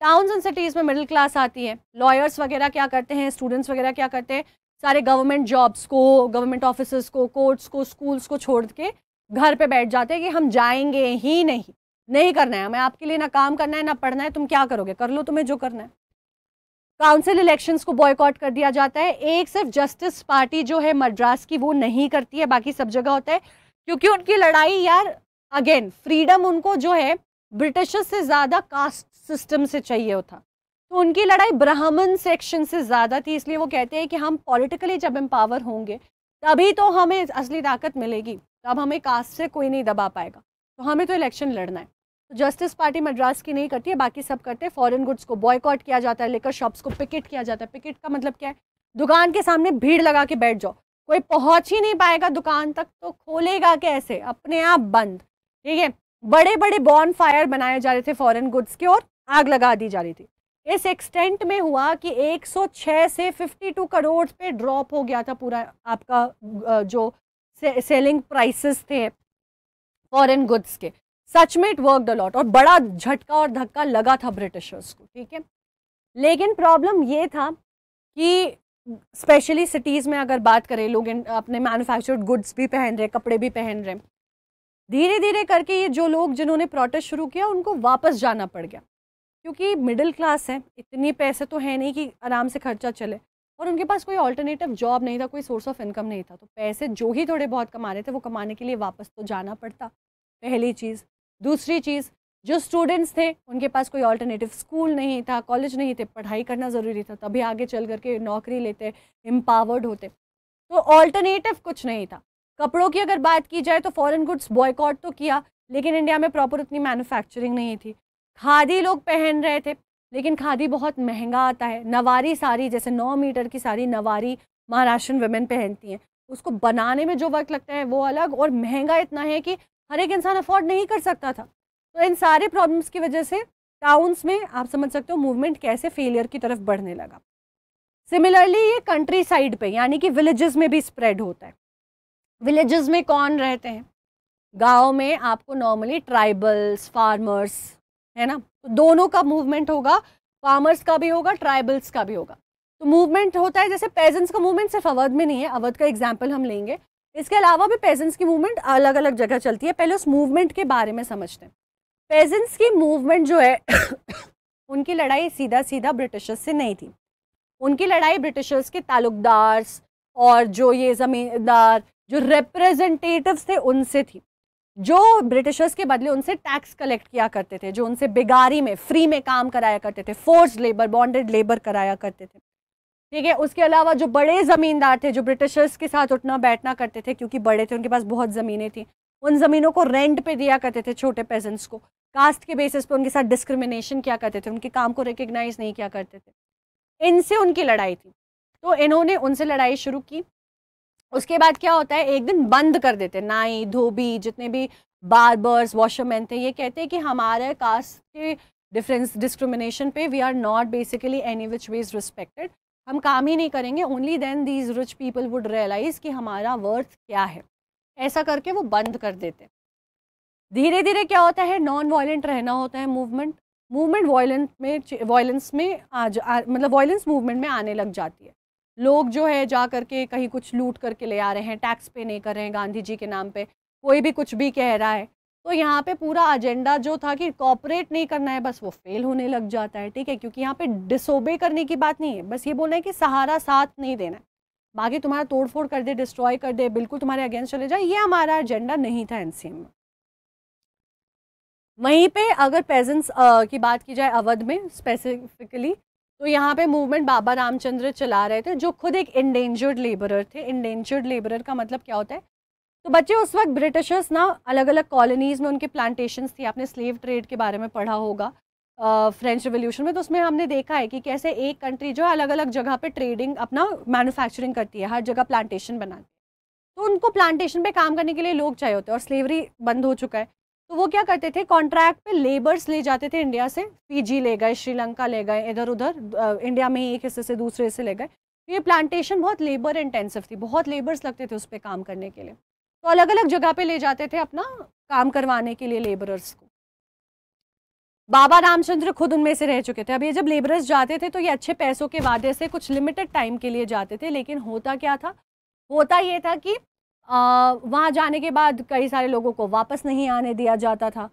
Speaker 1: टाउन्स एंड सिटीज़ में मिडिल क्लास आती है लॉयर्स वगैरह क्या करते हैं स्टूडेंट्स वगैरह क्या करते हैं सारे गवर्नमेंट जॉब्स को गवर्नमेंट ऑफिस को कोर्ट्स को स्कूल्स को छोड़ के घर पे बैठ जाते हैं कि हम जाएंगे ही नहीं नहीं करना है हमें आपके लिए ना काम करना है ना पढ़ना है तुम क्या करोगे कर लो तुम्हें जो करना है काउंसिल इलेक्शंस को बॉयकॉट कर दिया जाता है एक सिर्फ जस्टिस पार्टी जो है मद्रास की वो नहीं करती है बाकी सब जगह होता है क्योंकि उनकी लड़ाई यार अगेन फ्रीडम उनको जो है ब्रिटिश से ज़्यादा कास्ट सिस्टम से चाहिए होता तो उनकी लड़ाई ब्राह्मण सेक्शन से ज़्यादा थी इसलिए वो कहते हैं कि हम पॉलिटिकली जब एम्पावर होंगे तभी तो हमें असली ताकत मिलेगी तब हमें कास्ट से कोई नहीं दबा पाएगा तो हमें तो इलेक्शन लड़ना है जस्टिस पार्टी मद्रास की नहीं करती है बाकी सब करते हैं फॉरन गुड्स को बॉयकॉट किया जाता है लेकर शॉप्स को पिकेट किया जाता है पिकेट का मतलब क्या है दुकान के सामने भीड़ लगा के बैठ जाओ कोई पहुंच ही नहीं पाएगा दुकान तक तो खोलेगा कैसे अपने आप बंद ठीक है बड़े बड़े बॉर्न फायर बनाए जा रहे थे फॉरेन गुड्स के और आग लगा दी जा रही थी इस एक्सटेंट में हुआ कि 106 से 52 करोड़ पे ड्रॉप हो गया था पूरा आपका जो से, सेलिंग प्राइसेस थे फॉरेन गुड्स के सच में इट वर्कड अलॉट और बड़ा झटका और धक्का लगा था ब्रिटिशर्स को ठीक है लेकिन प्रॉब्लम ये था कि स्पेशली सिटीज़ में अगर बात करें लोग अपने मैन्युफैक्चर्ड गुड्स भी पहन रहे कपड़े भी पहन रहे धीरे धीरे करके ये जो लोग जिन्होंने प्रोटेस्ट शुरू किया उनको वापस जाना पड़ गया क्योंकि मिडिल क्लास है इतने पैसे तो है नहीं कि आराम से खर्चा चले और उनके पास कोई ऑल्टरनेटिव जॉब नहीं था कोई सोर्स ऑफ इनकम नहीं था तो पैसे जो ही थोड़े बहुत कमा रहे थे वो कमाने के लिए वापस तो जाना पड़ता पहली चीज़ दूसरी चीज़ जो स्टूडेंट्स थे उनके पास कोई ऑल्टरनेटिव स्कूल नहीं था कॉलेज नहीं थे पढ़ाई करना ज़रूरी था तभी आगे चल करके नौकरी लेते एम्पावर्ड होते तो ऑल्टरनेटिव कुछ नहीं था कपड़ों की अगर बात की जाए तो फॉरेन गुड्स बॉयकॉट तो किया लेकिन इंडिया में प्रॉपर उतनी मैन्युफैक्चरिंग नहीं थी खादी लोग पहन रहे थे लेकिन खादी बहुत महंगा आता है नवारी साड़ी जैसे नौ मीटर की साड़ी नवारी महाराष्ट्र वेमेन पहनती हैं उसको बनाने में जो वक्त लगता है वो अलग और महंगा इतना है कि हर एक इंसान अफोर्ड नहीं कर सकता था तो इन सारे प्रॉब्लम्स की वजह से टाउन्स में आप समझ सकते हो मूवमेंट कैसे फेलियर की तरफ बढ़ने लगा सिमिलरली ये कंट्री साइड पे यानी कि विलेजेस में भी स्प्रेड होता है विलेजेस में कौन रहते हैं गाँव में आपको नॉर्मली ट्राइबल्स फार्मर्स है ना तो दोनों का मूवमेंट होगा फार्मर्स का भी होगा ट्राइबल्स का भी होगा तो मूवमेंट होता है जैसे पेजेंट्स का मूवमेंट सिर्फ अवध में नहीं है अवध का एग्जाम्पल हम लेंगे इसके अलावा भी पेजेंट्स की मूवमेंट अलग अलग जगह चलती है पहले उस मूवमेंट के बारे में समझते हैं पेजेंट्स की मूवमेंट जो है उनकी लड़ाई सीधा सीधा ब्रिटिशर्स से नहीं थी उनकी लड़ाई ब्रिटिशर्स के तालुकदार्स और जो ये ज़मींदार जो रिप्रेजेंटेटिव्स थे उनसे थी जो ब्रिटिशर्स के बदले उनसे टैक्स कलेक्ट किया करते थे जो उनसे बेगारी में फ्री में काम कराया करते थे फोर्स लेबर बॉन्डेड लेबर कराया करते थे ठीक है उसके अलावा जो बड़े ज़मींदार थे जो ब्रिटिशर्स के साथ उठना बैठना करते थे क्योंकि बड़े थे उनके पास बहुत ज़मीनें थी उन ज़मीनों को रेंट पे दिया करते थे छोटे पेजेंट्स को कास्ट के बेसिस पे उनके साथ डिस्क्रिमिनेशन किया करते थे उनके काम को रिकग्नाइज नहीं किया करते थे इनसे उनकी लड़ाई थी तो इन्होंने उनसे लड़ाई शुरू की उसके बाद क्या होता है एक दिन बंद कर देते नाई धोबी जितने भी बारबर्स वॉशरमैन थे ये कहते हैं कि हमारे कास्ट के डिफरेंस डिस्क्रिमिनेशन पे we are not basically any which we is respected हम काम ही नहीं करेंगे only then these rich people would realize कि हमारा वर्थ क्या है ऐसा करके वो बंद कर देते हैं धीरे धीरे क्या होता है नॉन वायलेंट रहना होता है मूवमेंट मूवमेंट वायलेंट में वायलेंस में आज मतलब वायलेंस मूवमेंट में आने लग जाती है लोग जो है जा करके कहीं कुछ लूट करके ले आ रहे हैं टैक्स पे नहीं कर रहे हैं गांधी जी के नाम पे कोई भी कुछ भी कह रहा है तो यहाँ पे पूरा एजेंडा जो था कि कॉपरेट नहीं करना है बस वो फेल होने लग जाता है ठीक है क्योंकि यहाँ पे डिसोबे करने की बात नहीं है बस ये बोलना है कि सहारा साथ नहीं देना है बाकी तुम्हारा तोड़फोड़ कर दे डिस्ट्रॉय कर दे बिल्कुल तुम्हारे अगेंस्ट चले जाए ये हमारा एजेंडा नहीं था एनसीएम में वहीं पे अगर पेजेंट्स की बात की जाए अवध में स्पेसिफिकली तो यहाँ पे मूवमेंट बाबा रामचंद्र चला रहे थे जो खुद एक इंडेंजर्ड लेबरर थे इंडेंजर्ड लेबरर का मतलब क्या होता है तो बच्चे उस वक्त ब्रिटिशर्स ना अलग अलग कॉलोनीज़ में उनके प्लांटेशन थी आपने स्लेव ट्रेड के बारे में पढ़ा होगा फ्रेंच रिवोल्यूशन में तो उसमें हमने देखा है कि कैसे एक कंट्री जो अलग अलग जगह पे ट्रेडिंग अपना मैन्युफैक्चरिंग करती है हर जगह प्लांटेशन बनाती है तो उनको प्लांटेशन पे काम करने के लिए लोग चाहिए होते हैं और स्लेवरी बंद हो चुका है तो वो क्या करते थे कॉन्ट्रैक्ट पे लेबर्स ले जाते थे इंडिया से फिजी ले गए श्रीलंका ले गए इधर उधर इंडिया में ही एक हिस्से से दूसरे हिस्से ले गए तो ये प्लांटेशन बहुत लेबर इंटेंसिव थी बहुत लेबर्स लगते थे उस पर काम करने के लिए तो अलग अलग जगह पे ले जाते थे अपना काम करवाने के लिए लेबरर्स को बाबा रामचंद्र खुद उनमें से रह चुके थे अब ये जब लेबरर्स जाते थे तो ये अच्छे पैसों के वादे से कुछ लिमिटेड टाइम के लिए जाते थे लेकिन होता क्या था होता ये था कि वहाँ जाने के बाद कई सारे लोगों को वापस नहीं आने दिया जाता था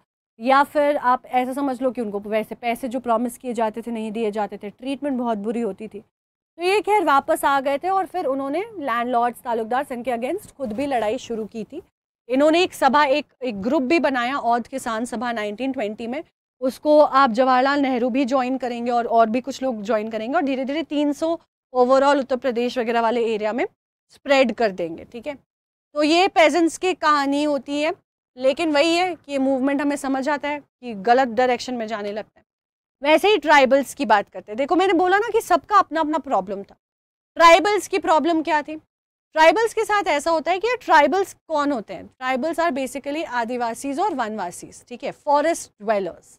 Speaker 1: या फिर आप ऐसा समझ लो कि उनको वैसे पैसे जो प्रॉमिस किए जाते थे नहीं दिए जाते थे ट्रीटमेंट बहुत बुरी होती थी तो ये खैर वापस आ गए थे और फिर उन्होंने लैंड तालुकदार संघ के अगेंस्ट खुद भी लड़ाई शुरू की थी इन्होंने एक सभा एक एक ग्रुप भी बनाया औध किसान सभा 1920 में उसको आप जवाहरलाल नेहरू भी ज्वाइन करेंगे और और भी कुछ लोग ज्वाइन करेंगे और धीरे धीरे 300 ओवरऑल उत्तर प्रदेश वगैरह वाले एरिया में स्प्रेड कर देंगे ठीक है तो ये पेजेंट्स की कहानी होती है लेकिन वही है कि ये मूवमेंट हमें समझ आता है कि गलत डायरेक्शन में जाने लगता है वैसे ही ट्राइबल्स की बात करते हैं देखो मैंने बोला ना कि सबका अपना अपना प्रॉब्लम था ट्राइबल्स की प्रॉब्लम क्या थी ट्राइबल्स के साथ ऐसा होता है कि ट्राइबल्स कौन होते हैं ट्राइबल्स आर बेसिकली आदिवासीज और वनवासीज ठीक है forest dwellers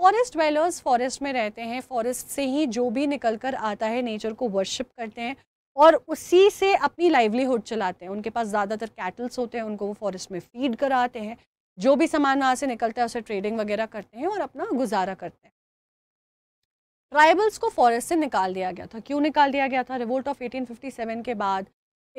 Speaker 1: forest dwellers forest में रहते हैं फॉरेस्ट से ही जो भी निकल कर आता है नेचर को वर्शिप करते हैं और उसी से अपनी लाइवलीहुड चलाते हैं उनके पास ज़्यादातर कैटल्स होते हैं उनको वो फॉरेस्ट में फीड कराते हैं जो भी सामान वहाँ से निकलता है उसे ट्रेडिंग वगैरह करते हैं और अपना गुजारा करते हैं ट्राइबल्स को फॉरेस्ट से निकाल दिया गया था क्यों निकाल दिया गया था रिवोल्ट ऑफ 1857 के बाद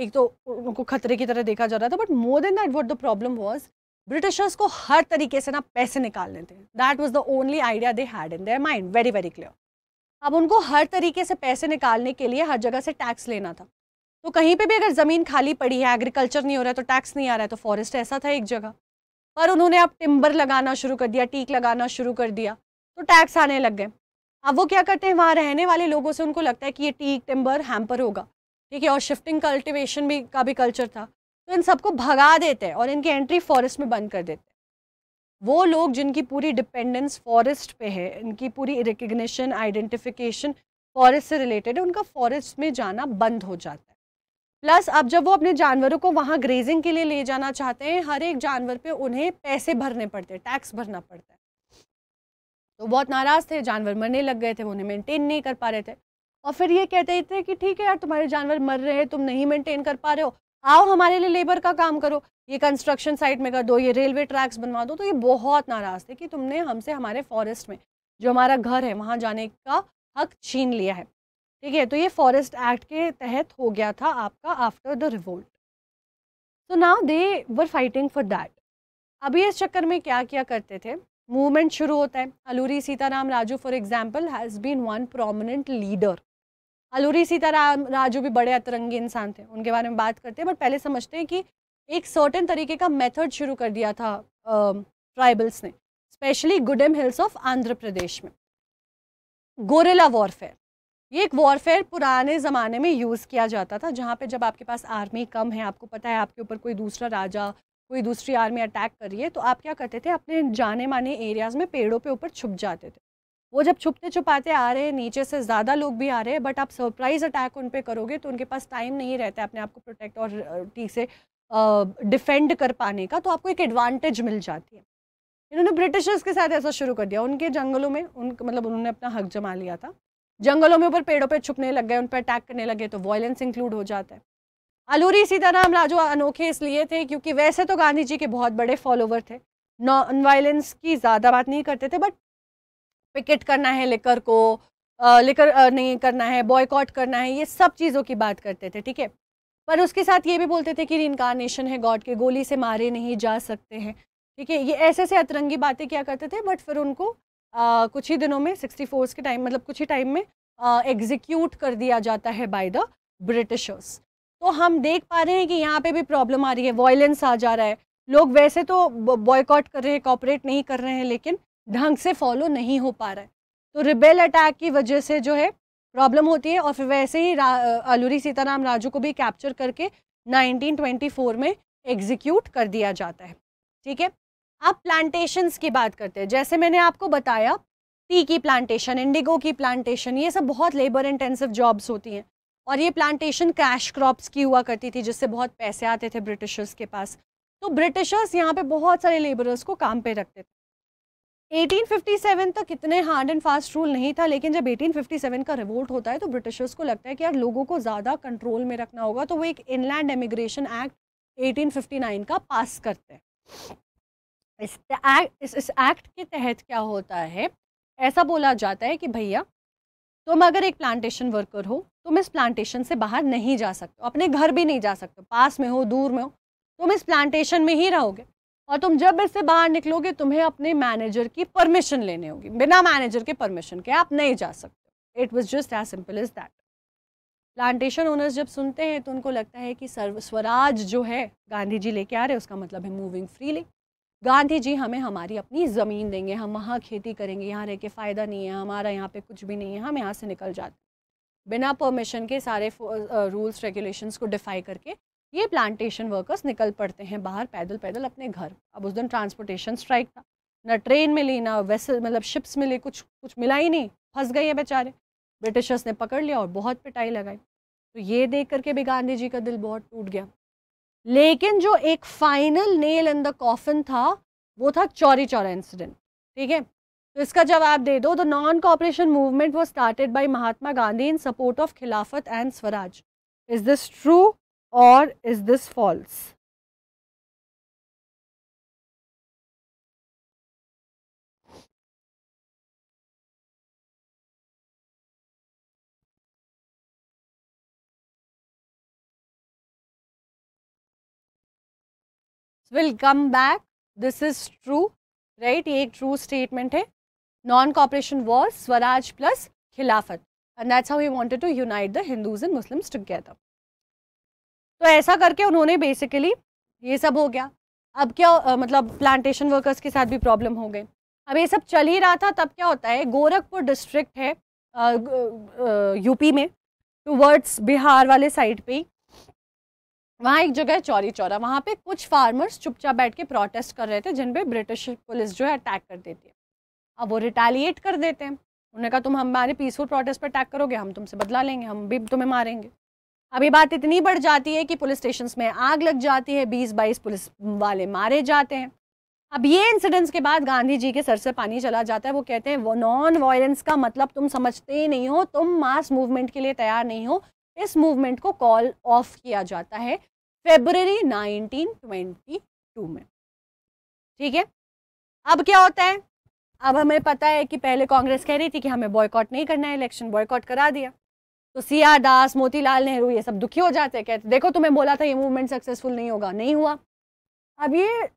Speaker 1: एक तो उनको खतरे की तरह देखा जा रहा था but more than that what the problem was Britishers को हर तरीके से ना पैसे निकालने थे that was the only idea they had in their mind very very clear अब उनको हर तरीके से पैसे निकालने के लिए हर जगह से टैक्स लेना था तो कहीं पे भी अगर ज़मीन खाली पड़ी है एग्रीकल्चर नहीं हो रहा है तो टैक्स नहीं आ रहा है तो फॉरेस्ट ऐसा था एक जगह पर उन्होंने अब टिम्बर लगाना शुरू कर दिया टीक लगाना शुरू कर दिया तो टैक्स आने लग गए अब वो क्या करते हैं वहाँ रहने वाले लोगों से उनको लगता है कि ये टीक टिम्बर हैम्पर होगा ठीक है और शिफ्टिंग कल्टिवेशन भी का भी कल्चर था तो इन सबको भगा देते हैं और इनकी एंट्री फॉरेस्ट में बंद कर देते हैं वो लोग जिनकी पूरी डिपेंडेंस फॉरेस्ट पे है इनकी पूरी रिकग्निशन आइडेंटिफिकेशन फॉरेस्ट से रिलेटेड है उनका फॉरेस्ट में जाना बंद हो जाता है प्लस अब जब वो अपने जानवरों को वहाँ ग्रेजिंग के लिए ले जाना चाहते हैं हर एक जानवर पर उन्हें पैसे भरने पड़ते हैं टैक्स भरना पड़ता है तो बहुत नाराज़ थे जानवर मरने लग गए थे वो उन्हें मेंटेन नहीं कर पा रहे थे और फिर ये कहते थे कि ठीक है यार तुम्हारे जानवर मर रहे हैं तुम नहीं मेंटेन कर पा रहे हो आओ हमारे लिए लेबर का काम करो ये कंस्ट्रक्शन साइट में कर दो ये रेलवे ट्रैक्स बनवा दो तो ये बहुत नाराज़ थे कि तुमने हमसे हमारे फॉरेस्ट में जो हमारा घर है वहाँ जाने का हक छीन लिया है ठीक है तो ये फॉरेस्ट एक्ट के तहत हो गया था आपका after the revolt so now they were fighting for that अभी इस चक्कर में क्या क्या करते थे मूवमेंट शुरू होता है Alluri Sitaram Raju for example has been one prominent leader Alluri Sitaram Raju भी बड़े अतरंगी इंसान थे उनके बारे में बात करते हैं बट पहले समझते हैं कि एक सर्टन तरीके का मेथड शुरू कर दिया था ट्राइबल्स ने specially Gudem hills of Andhra Pradesh में गोरेला वॉरफेयर ये एक वॉरफेयर पुराने ज़माने में यूज़ किया जाता था जहाँ पे जब आपके पास आर्मी कम है आपको पता है आपके ऊपर कोई दूसरा राजा कोई दूसरी आर्मी अटैक कर रही है तो आप क्या करते थे अपने जाने माने एरियाज़ में पेड़ों पे ऊपर छुप जाते थे वो जब छुपते छुपाते आ रहे हैं नीचे से ज़्यादा लोग भी आ रहे हैं बट आप सरप्राइज़ अटैक उन पर करोगे तो उनके पास टाइम नहीं रहता है अपने आप को प्रोटेक्ट और ठीक से डिफेंड कर पाने का तो आपको एक एडवांटेज मिल जाती है इन्होंने ब्रिटिशर्स के साथ ऐसा शुरू कर दिया उनके जंगलों में उन मतलब उन्होंने अपना हक जमा लिया था जंगलों में ऊपर पेड़ों पर छुपने लग गए उन पर अटैक करने लगे तो वॉयलेंस इंक्लूड हो जाता है अलूरी हम राजू अनोखे इसलिए थे क्योंकि वैसे तो गांधी जी के बहुत बड़े फॉलोवर थे नॉन वायलेंस की ज़्यादा बात नहीं करते थे बट पिकेट करना है लेकर को लेकर नहीं करना है बॉयकॉट करना है ये सब चीज़ों की बात करते थे ठीक है पर उसके साथ ये भी बोलते थे कि रिनकारनेशन है गॉड के गोली से मारे नहीं जा सकते हैं ठीक है ये ऐसे ऐसे अतरंगी बातें क्या करते थे बट फिर उनको आ, कुछ ही दिनों में सिक्सटी के टाइम मतलब कुछ ही टाइम में एग्जीक्यूट कर दिया जाता है बाय द ब्रिटिशर्स तो हम देख पा रहे हैं कि यहाँ पे भी प्रॉब्लम आ रही है वॉयलेंस आ जा रहा है लोग वैसे तो बॉयकॉट कर रहे हैं कॉपरेट नहीं कर रहे हैं लेकिन ढंग से फॉलो नहीं हो पा रहा है तो रिबेल अटैक की वजह से जो है प्रॉब्लम होती है और फिर वैसे ही अलूरी सीताराम राजू को भी कैप्चर करके 1924 में एग्जीक्यूट कर दिया जाता है ठीक है अब प्लांटेशंस की बात करते हैं जैसे मैंने आपको बताया टी की प्लांटेशन इंडिगो की प्लांटेशन ये सब बहुत लेबर इंटेंसिव जॉब्स होती हैं और ये प्लांटेशन कैश क्रॉप्स की हुआ करती थी जिससे बहुत पैसे आते थे ब्रिटिशर्स के पास तो ब्रिटिशर्स यहाँ पे बहुत सारे लेबरर्स को काम पे रखते थे 1857 तक इतने हार्ड एंड फास्ट रूल नहीं था लेकिन जब 1857 का रिवोल्ट होता है तो ब्रिटिशर्स को लगता है कि यार लोगों को ज़्यादा कंट्रोल में रखना होगा तो वो एक इनलैंड एमिग्रेशन एक्ट 1859 का पास करते हैं इस एक्ट इस, इस एक्ट के तहत क्या होता है ऐसा बोला जाता है कि भैया तुम अगर एक प्लांटेशन वर्कर हो तुम इस प्लांटेशन से बाहर नहीं जा सकते अपने घर भी नहीं जा सकते पास में हो दूर में हो तुम इस प्लांटेशन में ही रहोगे और तुम जब इससे बाहर निकलोगे तुम्हें अपने मैनेजर की परमिशन लेने होगी बिना मैनेजर के परमिशन के आप नहीं जा सकते it was just as simple is that plantation owners जब सुनते हैं तो उनको लगता है कि सर्व स्वराज जो है गांधी जी लेके आ रहे उसका मतलब है मूविंग फ्रीली गांधी जी हमें हमारी अपनी ज़मीन देंगे हम वहाँ खेती करेंगे यहाँ रह के फ़ायदा नहीं है हमारा यहाँ पे कुछ भी नहीं है हम यहाँ से निकल जाते बिना परमिशन के सारे रूल्स रेगुलेशंस को डिफाई करके ये प्लांटेशन वर्कर्स निकल पड़ते हैं बाहर पैदल पैदल अपने घर अब उस दिन ट्रांसपोर्टेशन स्ट्राइक था ना ट्रेन मिली ना वेसल मतलब शिप्स मिले कुछ कुछ मिला ही नहीं फंस गए हैं बेचारे ब्रिटिशर्स ने पकड़ लिया और बहुत पिटाई लगाई तो ये देख करके भी गांधी जी का दिल बहुत टूट गया लेकिन जो एक final nail in the coffin था वो था चौरी चौरा इंसिडेंट ठीक है तो इसका जवाब दे दो the non cooperation movement was started by Mahatma Gandhi in support of Khilafat and Swaraj is this true और is this false will come back this is true right ये एक ट्रू स्टेटमेंट है non cooperation war Swaraj plus Khilafat and that's how he wanted to unite the Hindus and Muslims together. तो ऐसा करके उन्होंने basically ये सब हो गया अब क्या आ, मतलब प्लांटेशन वर्कर्स के साथ भी प्रॉब्लम हो गई अब ये सब चल ही रहा था तब क्या होता है गोरखपुर डिस्ट्रिक्ट है आ, यूपी में टूवर्ड्स बिहार वाले साइड पर ही वहाँ एक जगह है चौरी चौरा वहाँ पे कुछ फार्मर्स चुपचाप बैठ के प्रोटेस्ट कर रहे थे जिन पे ब्रिटिश पुलिस जो है अटैक कर देती है अब वो रिटेलिएट कर देते हैं उन्होंने कहा तुम हमारे पीसफुल प्रोटेस्ट पर अटैक करोगे हम तुमसे बदला लेंगे हम भी तुम्हें मारेंगे अभी बात इतनी बढ़ जाती है कि पुलिस स्टेशन में आग लग जाती है बीस बाईस पुलिस वाले मारे जाते हैं अब ये इंसिडेंट्स के बाद गांधी जी के सर से पानी चला जाता है वो कहते हैं वो नॉन वायलेंस का मतलब तुम समझते ही नहीं हो तुम मास मूवमेंट के लिए तैयार नहीं हो इस मूवमेंट को कॉल ऑफ किया जाता है फेबररी 1922 में ठीक है अब क्या होता है अब हमें पता है कि पहले कांग्रेस कह रही थी कि हमें बॉयकॉट नहीं करना है इलेक्शन बॉयकॉट करा दिया तो सी आर दास मोतीलाल नेहरू ये सब दुखी हो जाते हैं कहते देखो तुम्हें बोला था ये मूवमेंट सक्सेसफुल नहीं होगा नहीं हुआ अब ये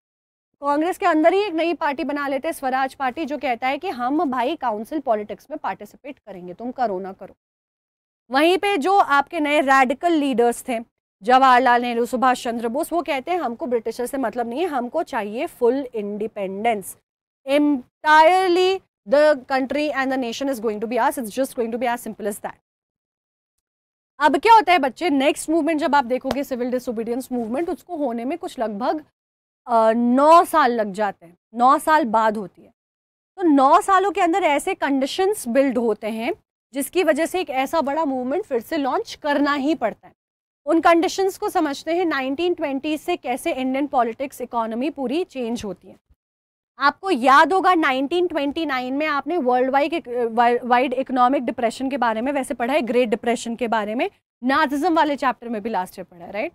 Speaker 1: कांग्रेस के अंदर ही एक नई पार्टी बना लेते हैं स्वराज पार्टी जो कहता है कि हम भाई काउंसिल पॉलिटिक्स में पार्टिसिपेट करेंगे तुम करो ना करो वहीं पे जो आपके नए रेडिकल लीडर्स थे जवाहरलाल नेहरू सुभाष चंद्र बोस वो कहते हैं हमको ब्रिटिशर से मतलब नहीं है हमको चाहिए full independence entirely the country and the nation is going to be us. It's just going to be as simple as that. अब क्या होता है बच्चे नेक्स्ट मूवमेंट जब आप देखोगे सिविल डिसोबीडियंस मूवमेंट उसको होने में कुछ लगभग नौ साल लग जाते हैं नौ साल बाद होती है तो नौ सालों के अंदर ऐसे कंडीशंस बिल्ड होते हैं जिसकी वजह से एक ऐसा बड़ा मूवमेंट फिर से लॉन्च करना ही पड़ता है उन कंडीशंस को समझते हैं 1920 से कैसे इंडियन पॉलिटिक्स इकोनॉमी पूरी चेंज होती है आपको याद होगा 1929 में आपने world wide wide economic depression के बारे में वैसे पढ़ा है ग्रेट डिप्रेशन के बारे में नाथिज्म वाले चैप्टर में भी लास्ट ईयर पढ़ा है राइट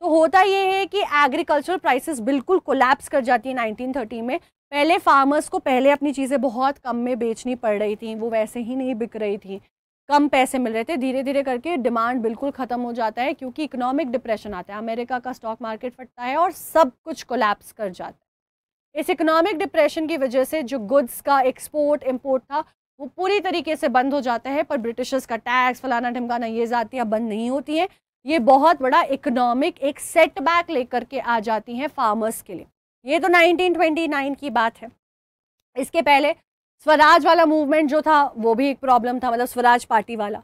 Speaker 1: तो होता ये है कि एग्रीकल्चरल प्राइसेस बिल्कुल कोलैप्स कर जाती है 1930 में पहले फार्मर्स को पहले अपनी चीज़ें बहुत कम में बेचनी पड़ रही थी वो वैसे ही नहीं बिक रही थी कम पैसे मिल रहे थे धीरे धीरे करके डिमांड बिल्कुल ख़त्म हो जाता है क्योंकि इकोनॉमिक डिप्रेशन आता है अमेरिका का स्टॉक मार्केट फटता है और सब कुछ कोलैप्स कर जाता है इस इकोनॉमिक डिप्रेशन की वजह से जो गुड्स का एक्सपोर्ट इम्पोर्ट था वो पूरी तरीके से बंद हो जाता है पर ब्रिटिशर्स का टैक्स फलाना ढमकाना ये जातियाँ बंद नहीं होती हैं ये बहुत बड़ा इकोनॉमिक एक सेटबैक लेकर के आ जाती हैं फार्मर्स के लिए ये तो 1929 की बात है इसके पहले स्वराज वाला मूवमेंट जो था वो भी एक प्रॉब्लम था मतलब स्वराज पार्टी वाला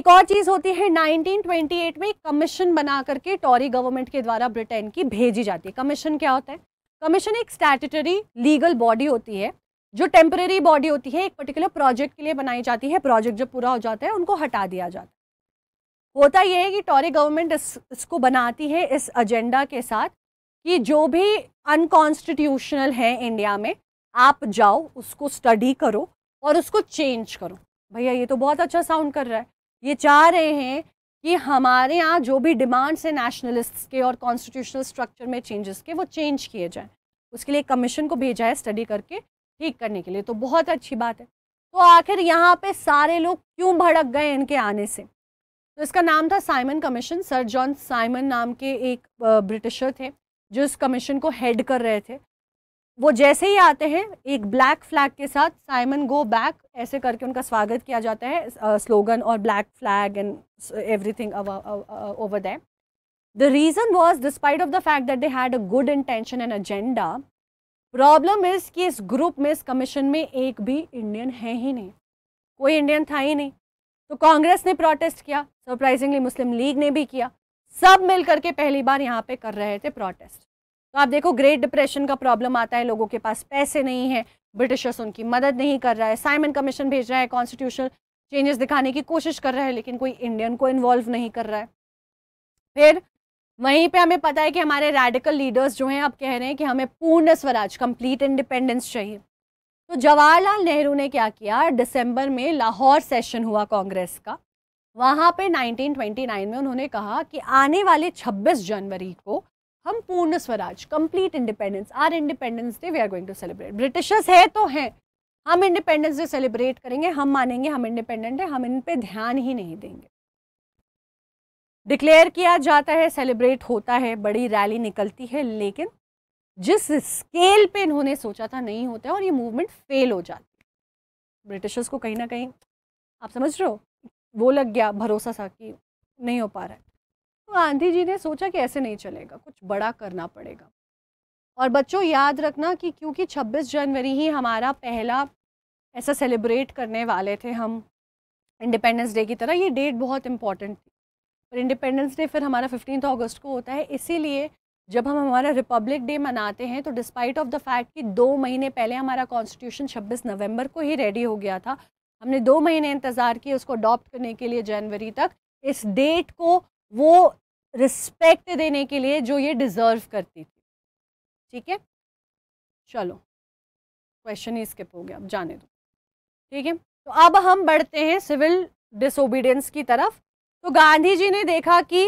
Speaker 1: एक और चीज़ होती है 1928 में कमीशन बना करके टॉरी गवर्नमेंट के द्वारा ब्रिटेन की भेजी जाती है कमीशन क्या होता है कमीशन एक स्टैटरी लीगल बॉडी होती है जो टेम्पररी बॉडी होती है एक पर्टिकुलर प्रोजेक्ट के लिए बनाई जाती है प्रोजेक्ट जब पूरा हो जाता है उनको हटा दिया जाता है होता यह है कि टॉरी गवर्नमेंट इस, इसको बनाती है इस एजेंडा के साथ कि जो भी अनकॉन्स्टिट्यूशनल है इंडिया में आप जाओ उसको स्टडी करो और उसको चेंज करो भैया ये तो बहुत अच्छा साउंड कर रहा है ये चाह रहे हैं कि हमारे यहाँ जो भी डिमांड्स हैं नेशनलिस्ट के और कॉन्स्टिट्यूशनल स्ट्रक्चर में चेंजेस के वो चेंज किए जाएँ उसके लिए कमीशन को भेजा है स्टडी करके ठीक करने के लिए तो बहुत अच्छी बात है तो आखिर यहाँ पे सारे लोग क्यों भड़क गए इनके आने से तो इसका नाम था Simon commission sir John Simon नाम के एक ब्रिटिशर थे जो इस कमीशन को हेड कर रहे थे वो जैसे ही आते हैं एक ब्लैक फ्लैग के साथ साइमन गो बैक ऐसे करके उनका स्वागत किया जाता है स्लोगन और black flag and everything over them the reason was despite of the fact that they had a good intention and agenda problem is कि इस ग्रुप में इस कमीशन में एक भी इंडियन है ही नहीं कोई इंडियन था ही नहीं तो कांग्रेस ने प्रोटेस्ट किया सरप्राइजिंगली मुस्लिम लीग ने भी किया सब मिल करके पहली बार यहाँ पे कर रहे थे प्रोटेस्ट तो आप देखो ग्रेट डिप्रेशन का प्रॉब्लम आता है लोगों के पास पैसे नहीं है ब्रिटिशर्स उनकी मदद नहीं कर रहा है साइमन कमीशन भेज रहा है कॉन्स्टिट्यूशनल चेंजेस दिखाने की कोशिश कर रहा है लेकिन कोई इंडियन को इन्वॉल्व नहीं कर रहा है फिर वहीं पे हमें पता है कि हमारे रेडिकल लीडर्स जो हैं अब कह रहे हैं कि हमें पूर्ण स्वराज कंप्लीट इंडिपेंडेंस चाहिए तो जवाहरलाल नेहरू ने क्या किया दिसंबर में लाहौर सेशन हुआ कांग्रेस का वहाँ पे 1929 में उन्होंने कहा कि आने वाले 26 जनवरी को हम Purna Swaraj complete independence or independence day we are going to celebrate Britishers है तो हैं हम इंडिपेंडेंस डे सेलिब्रेट करेंगे हम मानेंगे हम इंडिपेंडेंट है हम इन पे ध्यान ही नहीं देंगे डिक्लेयर किया जाता है सेलिब्रेट होता है बड़ी रैली निकलती है लेकिन जिस स्केल पे इन्होंने सोचा था नहीं होता है और ये मूवमेंट फेल हो जाती है ब्रिटिशर्स को कहीं ना कहीं आप समझ रहे हो वो लग गया भरोसा सा कि नहीं हो पा रहा है तो गांधी जी ने सोचा कि ऐसे नहीं चलेगा कुछ बड़ा करना पड़ेगा और बच्चों याद रखना कि क्योंकि 26 जनवरी ही हमारा पहला ऐसा सेलिब्रेट करने वाले थे हम इंडिपेंडेंस डे की तरह ये डेट बहुत इम्पॉर्टेंट थी और इंडिपेंडेंस डे फिर हमारा फिफ्टीन अगस्त को होता है इसीलिए जब हम हमारा रिपब्लिक डे मनाते हैं तो डिस्पाइट ऑफ द फैक्ट कि दो महीने पहले हमारा कॉन्स्टिट्यूशन 26 नवंबर को ही रेडी हो गया था हमने दो महीने इंतज़ार किए उसको अडॉप्ट करने के लिए जनवरी तक इस डेट को वो रिस्पेक्ट देने के लिए जो ये डिज़र्व करती थी ठीक है चलो क्वेश्चन ही स्किप हो गया अब जाने दो ठीक है तो अब हम बढ़ते हैं सिविल डिसोबीडियंस की तरफ तो गांधी जी ने देखा कि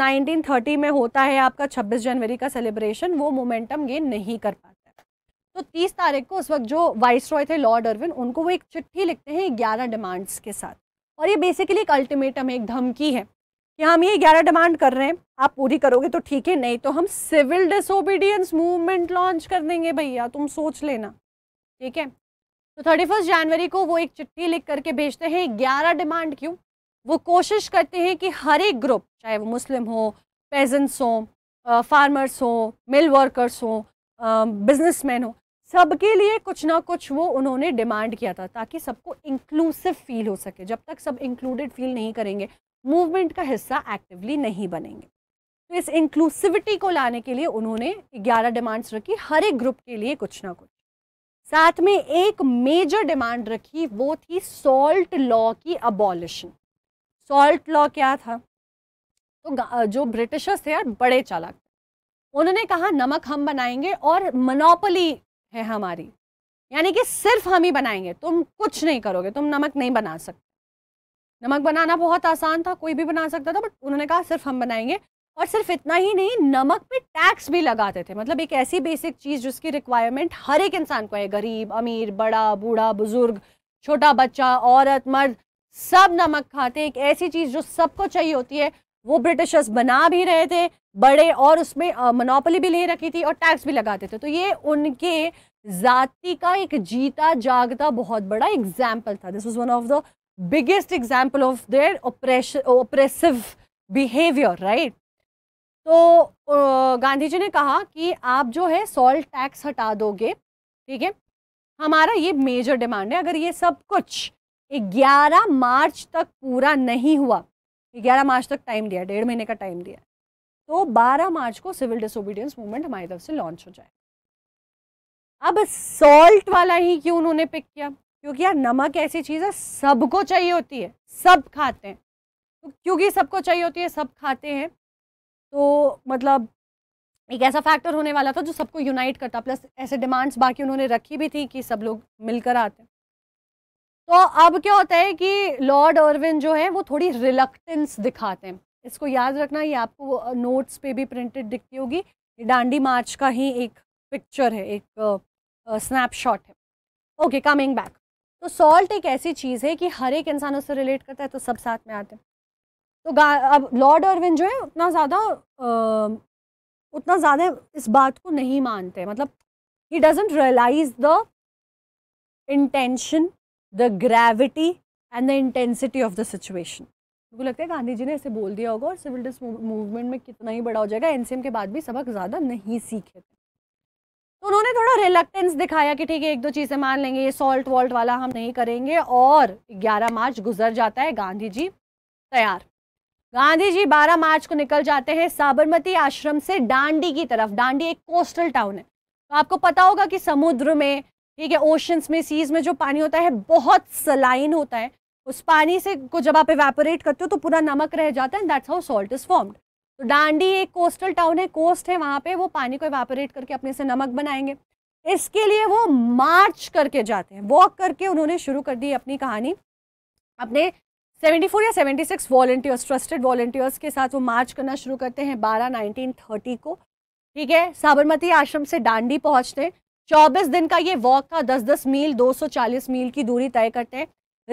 Speaker 1: 1930 में होता है आपका 26 जनवरी का सेलिब्रेशन वो मोमेंटम गेन नहीं कर पाता है तो 30 तारीख को उस वक्त जो वाइस रॉय थे लॉर्ड अरविंद उनको वो एक चिट्ठी लिखते हैं ग्यारह डिमांड्स के साथ और ये बेसिकली एक अल्टीमेटम है एक धमकी है कि हम ये ग्यारह डिमांड कर रहे हैं आप पूरी करोगे तो ठीक है नहीं तो हम सिविल डिसोबीडियंस मूवमेंट लॉन्च कर देंगे भैया तुम सोच लेना ठीक है तो थर्टी फर्स्ट जनवरी को वो एक चिट्ठी लिख करके भेजते हैं ग्यारह डिमांड क्यों वो कोशिश करते हैं कि हर एक ग्रुप चाहे वो मुस्लिम हो पेजेंट्स हों फार्मर्स हों मिल वर्कर्स हों बिजनेसमैन हो सबके लिए कुछ ना कुछ वो उन्होंने डिमांड किया था ताकि सबको इंक्लूसिव फील हो सके जब तक सब इंक्लूडेड फील नहीं करेंगे मूवमेंट का हिस्सा एक्टिवली नहीं बनेंगे तो इस इंक्लूसिविटी को लाने के लिए उन्होंने 11 डिमांड्स रखी हर एक ग्रुप के लिए कुछ ना कुछ साथ में एक मेजर डिमांड रखी वो थी सॉल्ट लॉ की अबॉलिशन सॉल्ट लॉ क्या था तो जो ब्रिटिशर्स थे यार बड़े चालाक थे उन्होंने कहा नमक हम बनाएंगे और मनोपली है हमारी यानी कि सिर्फ हम ही बनाएंगे तुम कुछ नहीं करोगे तुम नमक नहीं बना सकते नमक बनाना बहुत आसान था कोई भी बना सकता था बट उन्होंने कहा सिर्फ हम बनाएंगे और सिर्फ इतना ही नहीं नमक पे टैक्स भी लगाते थे मतलब एक ऐसी बेसिक चीज़ जिसकी रिक्वायरमेंट हर एक इंसान को है गरीब अमीर बड़ा बूढ़ा बुजुर्ग छोटा बच्चा औरत मर्द सब नमक खाते एक ऐसी चीज़ जो सबको चाहिए होती है वो ब्रिटिशर्स बना भी रहे थे बड़े और उसमें मनोपली भी ले रखी थी और टैक्स भी लगाते थे तो ये उनके जाति का एक जीता जागता बहुत बड़ा एग्जाम्पल था this was one of the biggest example of their oppression, oppressive behavior, right? तो गांधी जी ने कहा कि आप जो है सॉल्ट टैक्स हटा दोगे ठीक है हमारा ये मेजर डिमांड है अगर ये सब कुछ 11 मार्च तक पूरा नहीं हुआ 11 मार्च तक टाइम दिया डेढ़ महीने का टाइम दिया तो 12 मार्च को सिविल डिसोबीडियंस मूवमेंट हमारी तरफ से लॉन्च हो जाए अब सॉल्ट वाला ही क्यों उन्होंने पिक किया क्योंकि यार नमक ऐसी चीज़ है सबको चाहिए होती है सब खाते हैं तो क्योंकि सबको चाहिए होती है सब खाते हैं तो मतलब एक ऐसा फैक्टर होने वाला था जो सबको यूनाइट करता प्लस ऐसे डिमांड्स बाकी उन्होंने रखी भी थी कि सब लोग मिलकर आते हैं तो अब क्या होता है कि लॉर्ड अरविन जो है वो थोड़ी रिलक्टेंस दिखाते हैं इसको याद रखना ये आपको नोट्स पे भी प्रिंटेड दिखती होगी डांडी मार्च का ही एक पिक्चर है एक स्नैपशॉट है ओके कमिंग बैक तो सॉल्ट एक ऐसी चीज़ है कि हर एक इंसान उससे रिलेट करता है तो सब साथ में आते हैं तो अब लॉर्ड अरविंद जो है उतना ज़्यादा उतना ज़्यादा इस बात को नहीं मानते मतलब ही doesn't realize the intention the gravity and the intensity of the situation मुझे लगता है गांधी जी ने ऐसे बोल दिया होगा और सिविल डिस मूवमेंट में कितना ही बड़ा हो जाएगा एनसीएम के बाद भी सबक ज़्यादा नहीं सीखे थे तो उन्होंने थोड़ा रिलक्टेंस दिखाया कि ठीक है एक दो चीज़ें मान लेंगे ये सॉल्ट वॉल्ट वाला हम नहीं करेंगे और 11 मार्च गुजर जाता है गांधी जी तैयार गांधी जी 12 मार्च को निकल जाते हैं साबरमती आश्रम से डांडी की तरफ डांडी एक कोस्टल टाउन है तो आपको पता होगा कि समुद्र में ठीक है ओशंस में सीज में जो पानी होता है बहुत सलाइन होता है उस पानी से को जब आप एवेपोरेट करते हो तो पूरा नमक रह जाता है that's how salt is formed तो डांडी एक कोस्टल टाउन है कोस्ट है वहाँ पे वो पानी को एवापोरेट करके अपने से नमक बनाएंगे इसके लिए वो मार्च करके जाते हैं वॉक करके उन्होंने शुरू कर दी अपनी कहानी अपने 74 या 76 सिक्स वॉल्टियर्स ट्रस्टेड वॉल्टियर्स के साथ वो मार्च करना शुरू करते हैं 12 थर्टी को ठीक है साबरमती आश्रम से डांडी पहुँचते हैं चौबीस दिन का ये वॉक था दस दस मील दो मील की दूरी तय करते हैं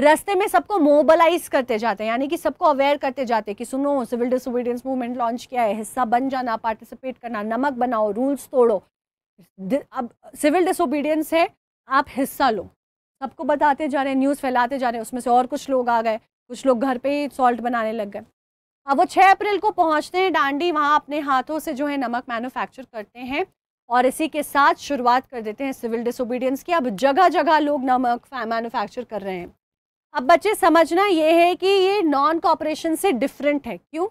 Speaker 1: रास्ते में सबको मोबलाइज करते जाते हैं यानी कि सबको अवेयर करते जाते हैं कि सुनो सिविल डिसोबीडियंस मूवमेंट लॉन्च किया है हिस्सा बन जाना पार्टिसिपेट करना नमक बनाओ रूल्स तोड़ो अब सिविल डिसोबीडियंस है आप हिस्सा लो सबको बताते जा रहे हैं न्यूज़ फैलाते जा रहे हैं उसमें से और कुछ लोग आ गए कुछ लोग घर पर ही सॉल्ट बनाने लग गए अब वो छः अप्रैल को पहुंचते हैं डांडी वहाँ अपने हाथों से जो है नमक मैनुफैक्चर करते हैं और इसी के साथ शुरुआत कर देते हैं सिविल डिसोबीडियंस की अब जगह जगह लोग नमक मैनुफैक्चर कर रहे हैं अब बच्चे समझना ये है कि ये नॉन कॉपरेशन से डिफरेंट है क्यों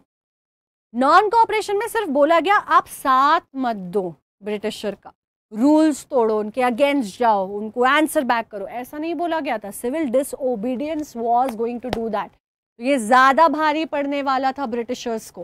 Speaker 1: नॉन कॉपरेशन में सिर्फ बोला गया आप साथ मत दो ब्रिटिशर का रूल्स तोड़ो उनके अगेंस्ट जाओ उनको आंसर बैक करो ऐसा नहीं बोला गया था civil disobedience was going to do that ये ज़्यादा भारी पड़ने वाला था ब्रिटिशर्स को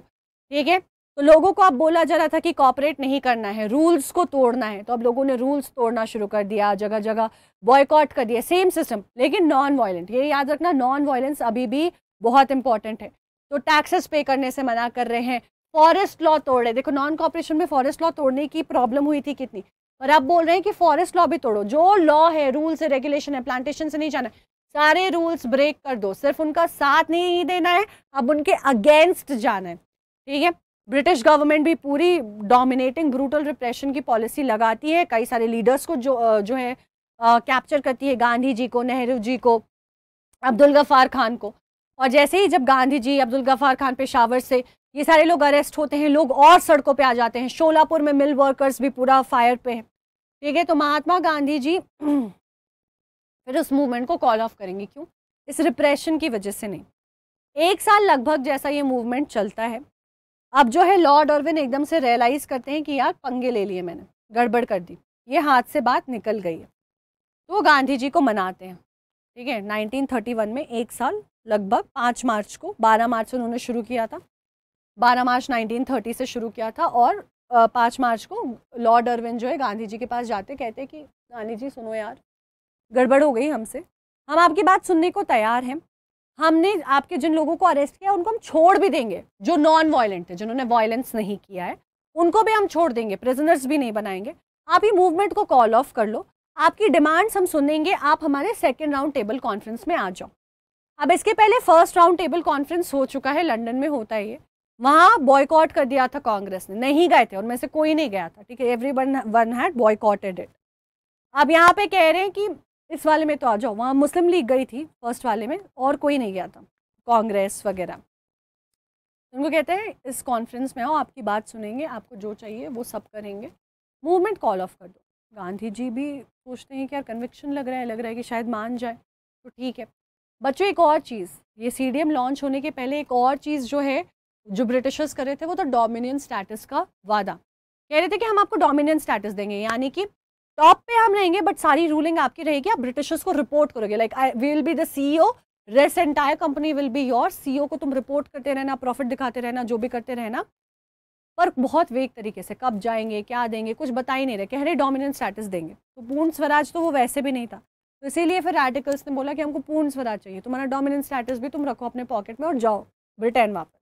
Speaker 1: ठीक है तो लोगों को अब बोला जा रहा था कि कॉपरेट नहीं करना है रूल्स को तोड़ना है तो अब लोगों ने रूल्स तोड़ना शुरू कर दिया जगह जगह बॉयकॉट कर दिया सेम सिस्टम लेकिन नॉन वायलेंट ये याद रखना नॉन वायलेंस अभी भी बहुत इंपॉर्टेंट है तो टैक्सेस पे करने से मना कर रहे हैं फॉरेस्ट लॉ तोड़ रहे देखो नॉन कॉपरेशन में फॉरेस्ट लॉ तोड़ने की प्रॉब्लम हुई थी कितनी पर अब बोल रहे हैं कि फॉरेस्ट लॉ भी तोड़ो जो लॉ है रूल्स है रेगुलेशन है प्लांटेशन से नहीं जाना सारे रूल्स ब्रेक कर दो सिर्फ उनका साथ नहीं देना है अब उनके अगेंस्ट जाना है ठीक है ब्रिटिश गवर्नमेंट भी पूरी डोमिनेटिंग ब्रूटल रिप्रेशन की पॉलिसी लगाती है कई सारे लीडर्स को जो जो है कैप्चर करती है गांधी जी को नेहरू जी को अब्दुल गफ़ार खान को और जैसे ही जब गांधी जी अब्दुल गफ़ार खान पेशावर से ये सारे लोग अरेस्ट होते हैं लोग और सड़कों पे आ जाते हैं शोलापुर में मिल वर्कर्स भी पूरा फायर पे है ठीक है तो महात्मा गांधी जी फिर उस मूवमेंट को कॉल ऑफ करेंगे क्यों इस रिप्रेशन की वजह से नहीं एक साल लगभग जैसा ये मूवमेंट चलता है अब जो है लॉर्ड और एकदम से रियलाइज़ करते हैं कि यार पंगे ले लिए मैंने गड़बड़ कर दी ये हाथ से बात निकल गई है तो गांधी जी को मनाते हैं ठीक है 1931 में एक साल लगभग पाँच मार्च को बारह मार्च उन्होंने शुरू किया था बारह मार्च 1930 से शुरू किया था और पाँच मार्च को लॉर्ड अरविंद जो है गांधी जी के पास जाते कहते कि गांधी जी सुनो यार गड़बड़ हो गई हमसे हम आपकी बात सुनने को तैयार हैं हमने आपके जिन लोगों को अरेस्ट किया उनको हम छोड़ भी देंगे जो नॉन वायलेंट है जिन्होंने वायलेंस नहीं किया है उनको भी हम छोड़ देंगे प्रिजनर्स भी नहीं बनाएंगे आप ही मूवमेंट को कॉल ऑफ कर लो आपकी डिमांड्स हम सुनेंगे आप हमारे सेकेंड राउंड टेबल कॉन्फ्रेंस में आ जाओ अब इसके पहले फर्स्ट राउंड टेबल कॉन्फ्रेंस हो चुका है लंडन में होता है ये वहाँ बॉयकॉट कर दिया था कांग्रेस ने नहीं गए थे उनमें से कोई नहीं गया था ठीक है everyone one had boycotted it अब यहाँ पे कह रहे हैं कि इस वाले में तो आ जाओ वहाँ मुस्लिम लीग गई थी फर्स्ट वाले में और कोई नहीं गया था कांग्रेस वगैरह उनको कहते हैं इस कॉन्फ्रेंस में आओ आपकी बात सुनेंगे आपको जो चाहिए वो सब करेंगे मूवमेंट कॉल ऑफ कर दो गांधी जी भी सोचते हैं कि यार कन्विक्शन लग रहा है लग रहा है कि शायद मान जाए तो ठीक है बच्चों एक और चीज़ ये सी लॉन्च होने के पहले एक और चीज़ जो है जो ब्रिटिशर्स कर रहे थे वो तो डोमिनियन स्टेटस का वादा कह रहे थे कि हम आपको डोमिनियन स्टेटस देंगे यानी कि टॉप पे हम रहेंगे बट सारी रूलिंग आपकी रहेगी आप ब्रिटिशर्स को रिपोर्ट करोगे like I will be the CEO race entire company will be your CEO को तुम रिपोर्ट करते रहना प्रॉफिट दिखाते रहना जो भी करते रहना पर बहुत वेग तरीके से कब जाएंगे क्या देंगे कुछ बता ही नहीं रहे कह रहे डोमिनेंट स्टेटस देंगे तो पूर्ण स्वराज तो वो वैसे भी नहीं था तो इसीलिए फिर आर्टिकल्स ने बोला कि हमको पूर्ण स्वराज चाहिए तुम्हारा डोमिनेंट स्टेटस भी तुम रखो अपने पॉकेट में और जाओ ब्रिटेन वापस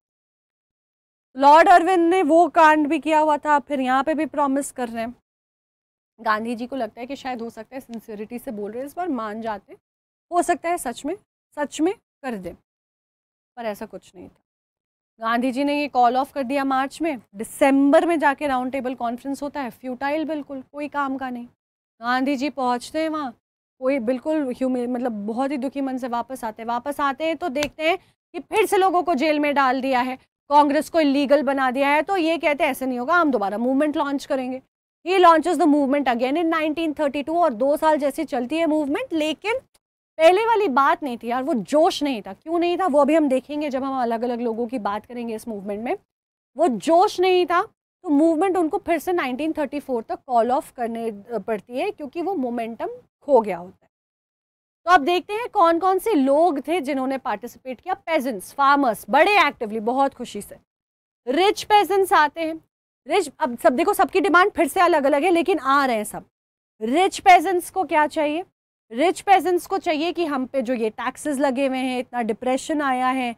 Speaker 1: लॉर्ड अरविंद ने वो कांड भी किया हुआ था फिर यहाँ पे भी प्रॉमिस कर रहे हैं गांधी जी को लगता है कि शायद हो सकता है सिंसियरिटी से बोल रहे इस बार मान जाते हो सकता है सच में सच में कर दे पर ऐसा कुछ नहीं था गांधी जी ने ये कॉल ऑफ कर दिया मार्च में दिसंबर में जाके राउंड टेबल कॉन्फ्रेंस होता है फ्यूटाइल बिल्कुल कोई काम का नहीं गांधी जी पहुँचते हैं वहाँ कोई बिल्कुल ह्यूमे मतलब बहुत ही दुखी मन से वापस आते हैं वापस आते हैं तो देखते हैं कि फिर से लोगों को जेल में डाल दिया है कांग्रेस को इलीगल बना दिया है तो ये कहते हैं ऐसे नहीं होगा हम दोबारा मूवमेंट लॉन्च करेंगे he launches the movement again in 1932 और दो साल जैसे चलती है मूवमेंट लेकिन पहले वाली बात नहीं थी यार वो जोश नहीं था क्यों नहीं था वो भी हम देखेंगे जब हम अलग अलग लोगों की बात करेंगे इस मूवमेंट में वो जोश नहीं था तो मूवमेंट उनको फिर से 1934 तक कॉल ऑफ करने पड़ती है क्योंकि वो मोमेंटम खो गया होता है तो आप देखते हैं कौन कौन से लोग थे जिन्होंने पार्टिसिपेट किया पेजेंट्स फार्मर्स बड़े एक्टिवली बहुत खुशी से रिच पेजेंट्स आते हैं रिच अब सब देखो सबकी डिमांड फिर से अलग अलग है लेकिन आ रहे हैं सब रिच पेजेंट्स को क्या चाहिए रिच पेजेंट्स को चाहिए कि हम पे जो ये टैक्सेस लगे हुए हैं इतना डिप्रेशन आया है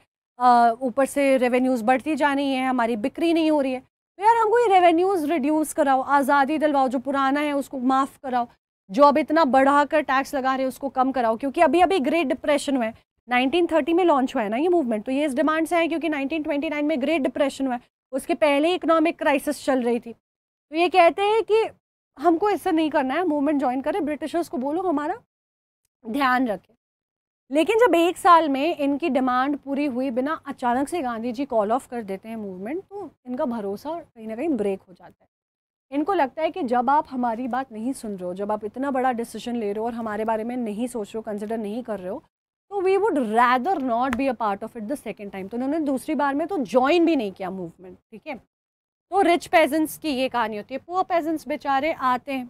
Speaker 1: ऊपर से रेवेन्यूज़ बढ़ती जा रही है हमारी बिक्री नहीं हो रही है तो यार हमको ये रेवेन्यूज़ रिड्यूस कराओ आज़ादी दिलवाओ जो पुराना है उसको माफ़ कराओ जो अब इतना बढ़ा कर टैक्स लगा रहे हैं उसको कम कराओ क्योंकि अभी अभी ग्रेट डिप्रेशन हुआ है 1930 में लॉन्च हुआ है ना ये मूवमेंट तो ये इस डिमांड से है क्योंकि 1929 में ग्रेट डिप्रेशन हुआ है उसके पहले इकोनॉमिक क्राइसिस चल रही थी तो ये कहते हैं कि हमको ऐसा नहीं करना है मूवमेंट ज्वाइन करें ब्रिटिशर्स को बोलो हमारा ध्यान रखें लेकिन जब एक साल में इनकी डिमांड पूरी हुई बिना अचानक से गांधी जी कॉल ऑफ कर देते हैं मूवमेंट तो इनका भरोसा कहीं ना कहीं ब्रेक हो जाता है इनको लगता है कि जब आप हमारी बात नहीं सुन रहे हो जब आप इतना बड़ा डिसीजन ले रहे हो और हमारे बारे में नहीं सोच रहे हो कंसिडर नहीं कर रहे हो तो we would rather not be a part of it the second time तो उन्होंने दूसरी बार में तो ज्वाइन भी नहीं किया मूवमेंट ठीक है तो रिच पेजेंट्स की ये कहानी होती है पुअर पेजेंट्स बेचारे आते हैं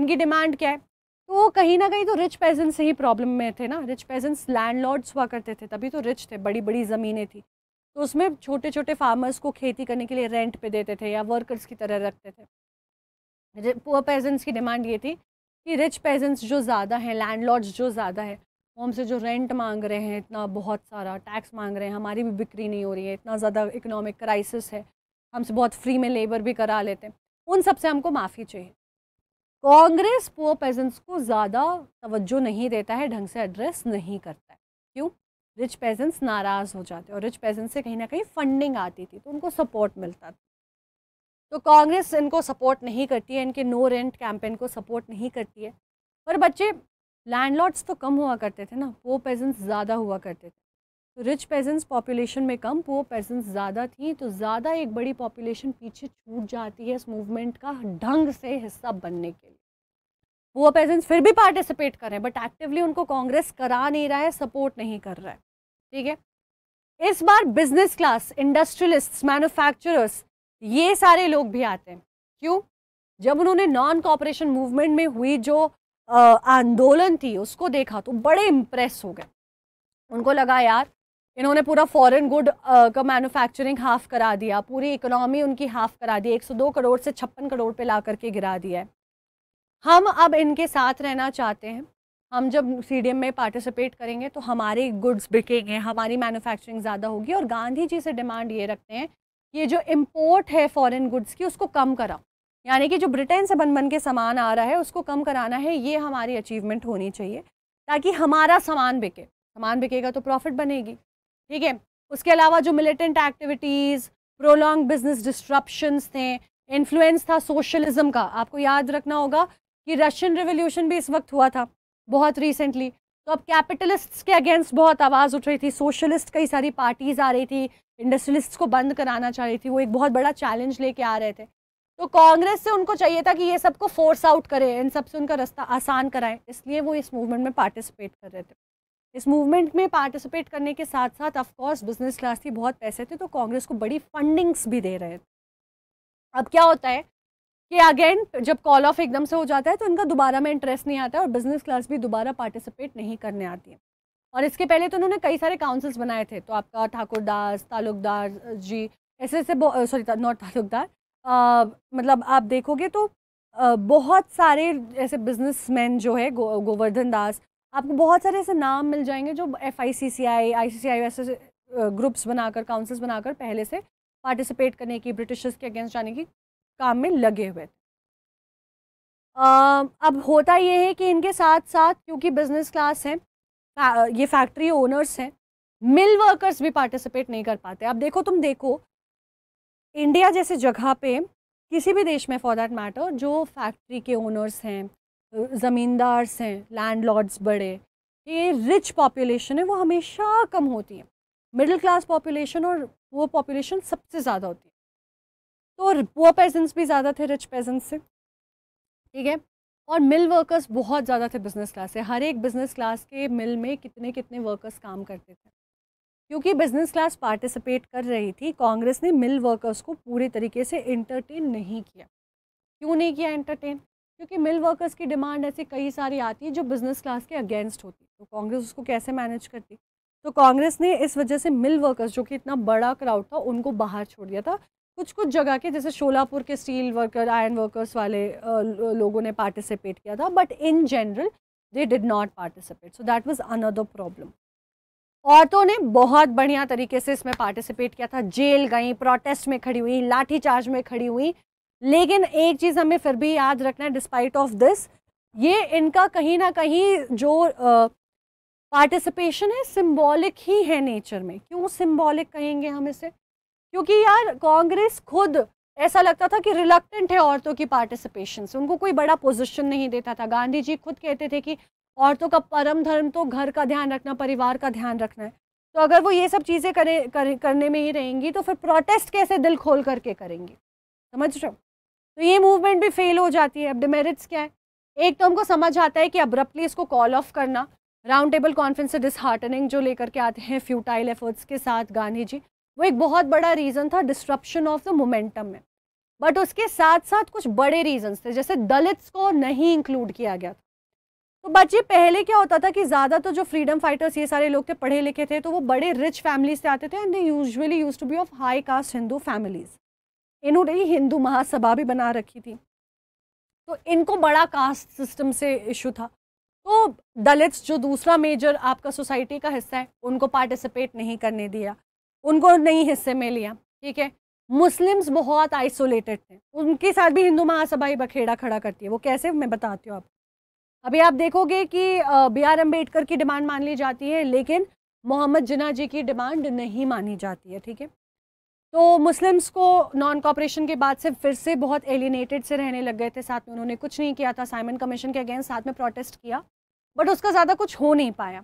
Speaker 1: उनकी डिमांड क्या है तो वो कहीं ना कहीं तो रिच पेजेंट्स से ही प्रॉब्लम में थे ना रिच पेजेंट्स लैंडलॉर्ड्स हुआ करते थे तभी तो रिच थे बड़ी बड़ी ज़मीनें थी तो उसमें छोटे छोटे फार्मर्स को खेती करने के लिए रेंट पे देते थे या वर्कर्स की तरह रखते थे पुअर पेजेंट्स की डिमांड ये थी कि रिच पेजेंट्स जो ज़्यादा हैं लैंडलॉर्ड्स जो ज़्यादा है वो हमसे जो रेंट मांग रहे हैं इतना बहुत सारा टैक्स मांग रहे हैं हमारी भी बिक्री नहीं हो रही है इतना ज़्यादा इकोनॉमिक क्राइसिस है हमसे बहुत फ्री में लेबर भी करा लेते हैं उन सबसे हमको माफ़ी चाहिए कांग्रेस पुअर पेजेंट्स को ज़्यादा तवज्जो नहीं देता है ढंग से एड्रेस नहीं करता है क्यों रिच पेजेंट्स नाराज़ हो जाते और रिच पेजेंट्स से कहीं ना कहीं फंडिंग आती थी तो उनको सपोर्ट मिलता था तो कांग्रेस इनको सपोर्ट नहीं करती है इनके नो रेंट कैंपेन को सपोर्ट नहीं करती है पर बच्चे लैंडलॉर्ड्स तो कम हुआ करते थे ना वो पेजेंट्स ज़्यादा हुआ करते थे तो रिच पेजेंट्स पॉपुलेशन में कम पोअ पेजेंट्स ज़्यादा थी तो ज़्यादा एक बड़ी पॉपुलेशन पीछे छूट जाती है इस मूवमेंट का ढंग से हिस्सा बनने के लिए पोअ पेजेंट्स फिर भी पार्टिसिपेट कर रहे हैं बट एक्टिवली उनको कांग्रेस करा नहीं रहा है सपोर्ट नहीं कर रहा है ठीक है इस बार बिजनेस क्लास इंडस्ट्रियलिस्ट मैनुफैक्चरर्स ये सारे लोग भी आते हैं क्यों जब उन्होंने नॉन कॉपरेशन मूवमेंट में हुई जो आंदोलन थी उसको देखा तो बड़े इम्प्रेस हो गए उनको लगा यार इन्होंने पूरा फॉरेन गुड का मैन्युफैक्चरिंग हाफ करा दिया पूरी इकोनॉमी उनकी हाफ करा दी 102 करोड़ से छप्पन करोड़ पे ला करके गिरा दिया है हम अब इनके साथ रहना चाहते हैं हम जब सी में पार्टिसिपेट करेंगे तो हमारे गुड्स बिकेंगे हमारी मैन्युफैक्चरिंग ज़्यादा होगी और गांधी जी से डिमांड ये रखते हैं ये जो इम्पोर्ट है फॉरेन गुड्स की उसको कम कराओ यानी कि जो ब्रिटेन से बन बन के सामान आ रहा है उसको कम कराना है ये हमारी अचीवमेंट होनी चाहिए ताकि हमारा सामान बिके सामान बिकेगा तो प्रॉफिट बनेगी ठीक है उसके अलावा जो militant activities prolong business disruptions थे इन्फ्लुएंस था सोशलिज्म का आपको याद रखना होगा कि रशियन रिवोल्यूशन भी इस वक्त हुआ था बहुत रिसेंटली तो अब कैपिटलिस्ट के अगेंस्ट बहुत आवाज़ उठ रही थी सोशलिस्ट कई सारी पार्टीज़ आ रही थी इंडस्ट्रियलिस्ट को बंद कराना चाह रही थी वो एक बहुत बड़ा चैलेंज लेके आ रहे थे तो कांग्रेस से उनको चाहिए था कि ये सबको फोर्स आउट करें इन सबसे उनका रास्ता आसान कराएं इसलिए वो इस मूवमेंट में पार्टिसिपेट कर रहे थे इस मूवमेंट में पार्टिसिपेट करने के साथ साथ ऑफकोर्स बिजनेस क्लास थी बहुत पैसे थे तो कांग्रेस को बड़ी फंडिंग्स भी दे रहे थे अब क्या होता है कि अगेन जब कॉल ऑफ एकदम से हो जाता है तो इनका दोबारा में इंटरेस्ट नहीं आता है और बिजनेस क्लास भी दोबारा पार्टिसिपेट नहीं करने आती है और इसके पहले तो उन्होंने कई सारे काउंसिल्स बनाए थे तो आपका ठाकुरदास तालुकदार जी ऐसे ऐसे सॉरी नॉट तालुकदार आ, मतलब आप देखोगे तो आ, बहुत सारे ऐसे बिजनेसमैन जो है गो, गोवर्धन दास आपको बहुत सारे ऐसे नाम मिल जाएंगे जो एफ आई सी सी आई आई सी सी आई वैसे ग्रुप्स बनाकर काउंसिल्स बनाकर पहले से पार्टिसिपेट करने की ब्रिटिशर्स के अगेंस्ट जाने की काम में लगे हुए थे अब होता ये है कि इनके साथ साथ क्योंकि बिजनेस क्लास हैं ये फैक्ट्री ओनर्स हैं मिल वर्कर्स भी पार्टिसिपेट नहीं कर पाते अब देखो तुम देखो इंडिया जैसे जगह पे किसी भी देश में फॉर दैट मैटर जो फैक्ट्री के ओनर्स हैं ज़मींदार्स हैं लैंडलॉर्ड्स बड़े ये रिच पॉपुलेशन है वो हमेशा कम होती है मिडिल क्लास पॉपुलेशन और वो पॉपुलेशन सबसे ज़्यादा होती है तो पुअर पेजेंट्स भी ज़्यादा थे रिच पेजेंट्स से ठीक है और मिल वर्कर्स बहुत ज़्यादा थे बिजनेस क्लास से हर एक बिजनेस क्लास के मिल में कितने कितने वर्कर्स काम करते थे क्योंकि बिजनेस क्लास पार्टिसिपेट कर रही थी कांग्रेस ने मिल वर्कर्स को पूरे तरीके से इंटरटेन नहीं किया क्यों नहीं किया इंटरटेन क्योंकि मिल वर्कर्स की डिमांड ऐसी कई सारी आती है जो बिजनेस क्लास के अगेंस्ट होती तो कांग्रेस उसको कैसे मैनेज करती तो कांग्रेस ने इस वजह से मिल वर्कर्स जो कि इतना बड़ा क्राउड था उनको बाहर छोड़ दिया था कुछ कुछ जगह के जैसे शोलापुर के स्टील वर्कर आयरन वर्कर्स वाले लोगों ने पार्टिसिपेट किया था but in general they did not participate so that was another problem औरतों ने बहुत बढ़िया तरीके से इसमें पार्टिसिपेट किया था जेल गई प्रोटेस्ट में खड़ी हुई लाठीचार्ज में खड़ी हुई लेकिन एक चीज़ हमें फिर भी याद रखना है डिस्पाइट ऑफ दिस ये इनका कहीं ना कहीं जो पार्टिसिपेशन है सिम्बॉलिक ही है नेचर में क्यों सिम्बॉलिक कहेंगे हम इसे क्योंकि यार कांग्रेस खुद ऐसा लगता था कि रिलक्टेंट है औरतों की पार्टिसिपेशन से उनको कोई बड़ा पोजीशन नहीं देता था गांधी जी खुद कहते थे कि औरतों का परम धर्म तो घर का ध्यान रखना परिवार का ध्यान रखना है तो अगर वो ये सब चीज़ें करे, कर करने में ही रहेंगी तो फिर प्रोटेस्ट कैसे दिल खोल करके करेंगी समझ रहे हो तो ये मूवमेंट भी फेल हो जाती है अब डिमेरिट्स क्या है एक तो हमको समझ आता है कि अब्रप्टली इसको कॉल ऑफ करना राउंड टेबल कॉन्फ्रेंस से डिसहार्टनिंग जो लेकर के आते हैं फ्यूटाइल एफर्ट्स के साथ गांधी जी वो एक बहुत बड़ा रीज़न था डिस्ट्रप्शन ऑफ द मोमेंटम में बट उसके साथ साथ कुछ बड़े रीजन्स थे जैसे दलित्स को नहीं इंक्लूड किया गया था तो बच्चे पहले क्या होता था कि ज़्यादा तो जो फ्रीडम फाइटर्स ये सारे लोग थे पढ़े लिखे थे तो वो बड़े रिच फैमिली से आते थे and they usually use to be of high caste Hindu families इन्होंने ही हिंदू महासभा भी बना रखी थी तो इनको बड़ा कास्ट सिस्टम से इशू था तो दलित्स जो दूसरा मेजर आपका सोसाइटी का हिस्सा है उनको पार्टिसिपेट नहीं करने दिया उनको नहीं हिस्से में लिया ठीक है मुस्लिम्स बहुत आइसोलेटेड थे उनके साथ भी हिंदू महासभा ही बखेड़ा खड़ा करती है वो कैसे मैं बताती हूँ आपको अभी आप देखोगे कि बी आर अम्बेडकर की डिमांड मान ली जाती है लेकिन मोहम्मद जिना जी की डिमांड नहीं मानी जाती है ठीक है तो मुस्लिम्स को नॉन कॉपरेशन के बाद से फिर से बहुत एलिनेटेड से रहने लग गए थे साथ में उन्होंने कुछ नहीं किया था साइमन कमीशन के अगेंस्ट साथ में प्रोटेस्ट किया बट उसका ज़्यादा कुछ हो नहीं पाया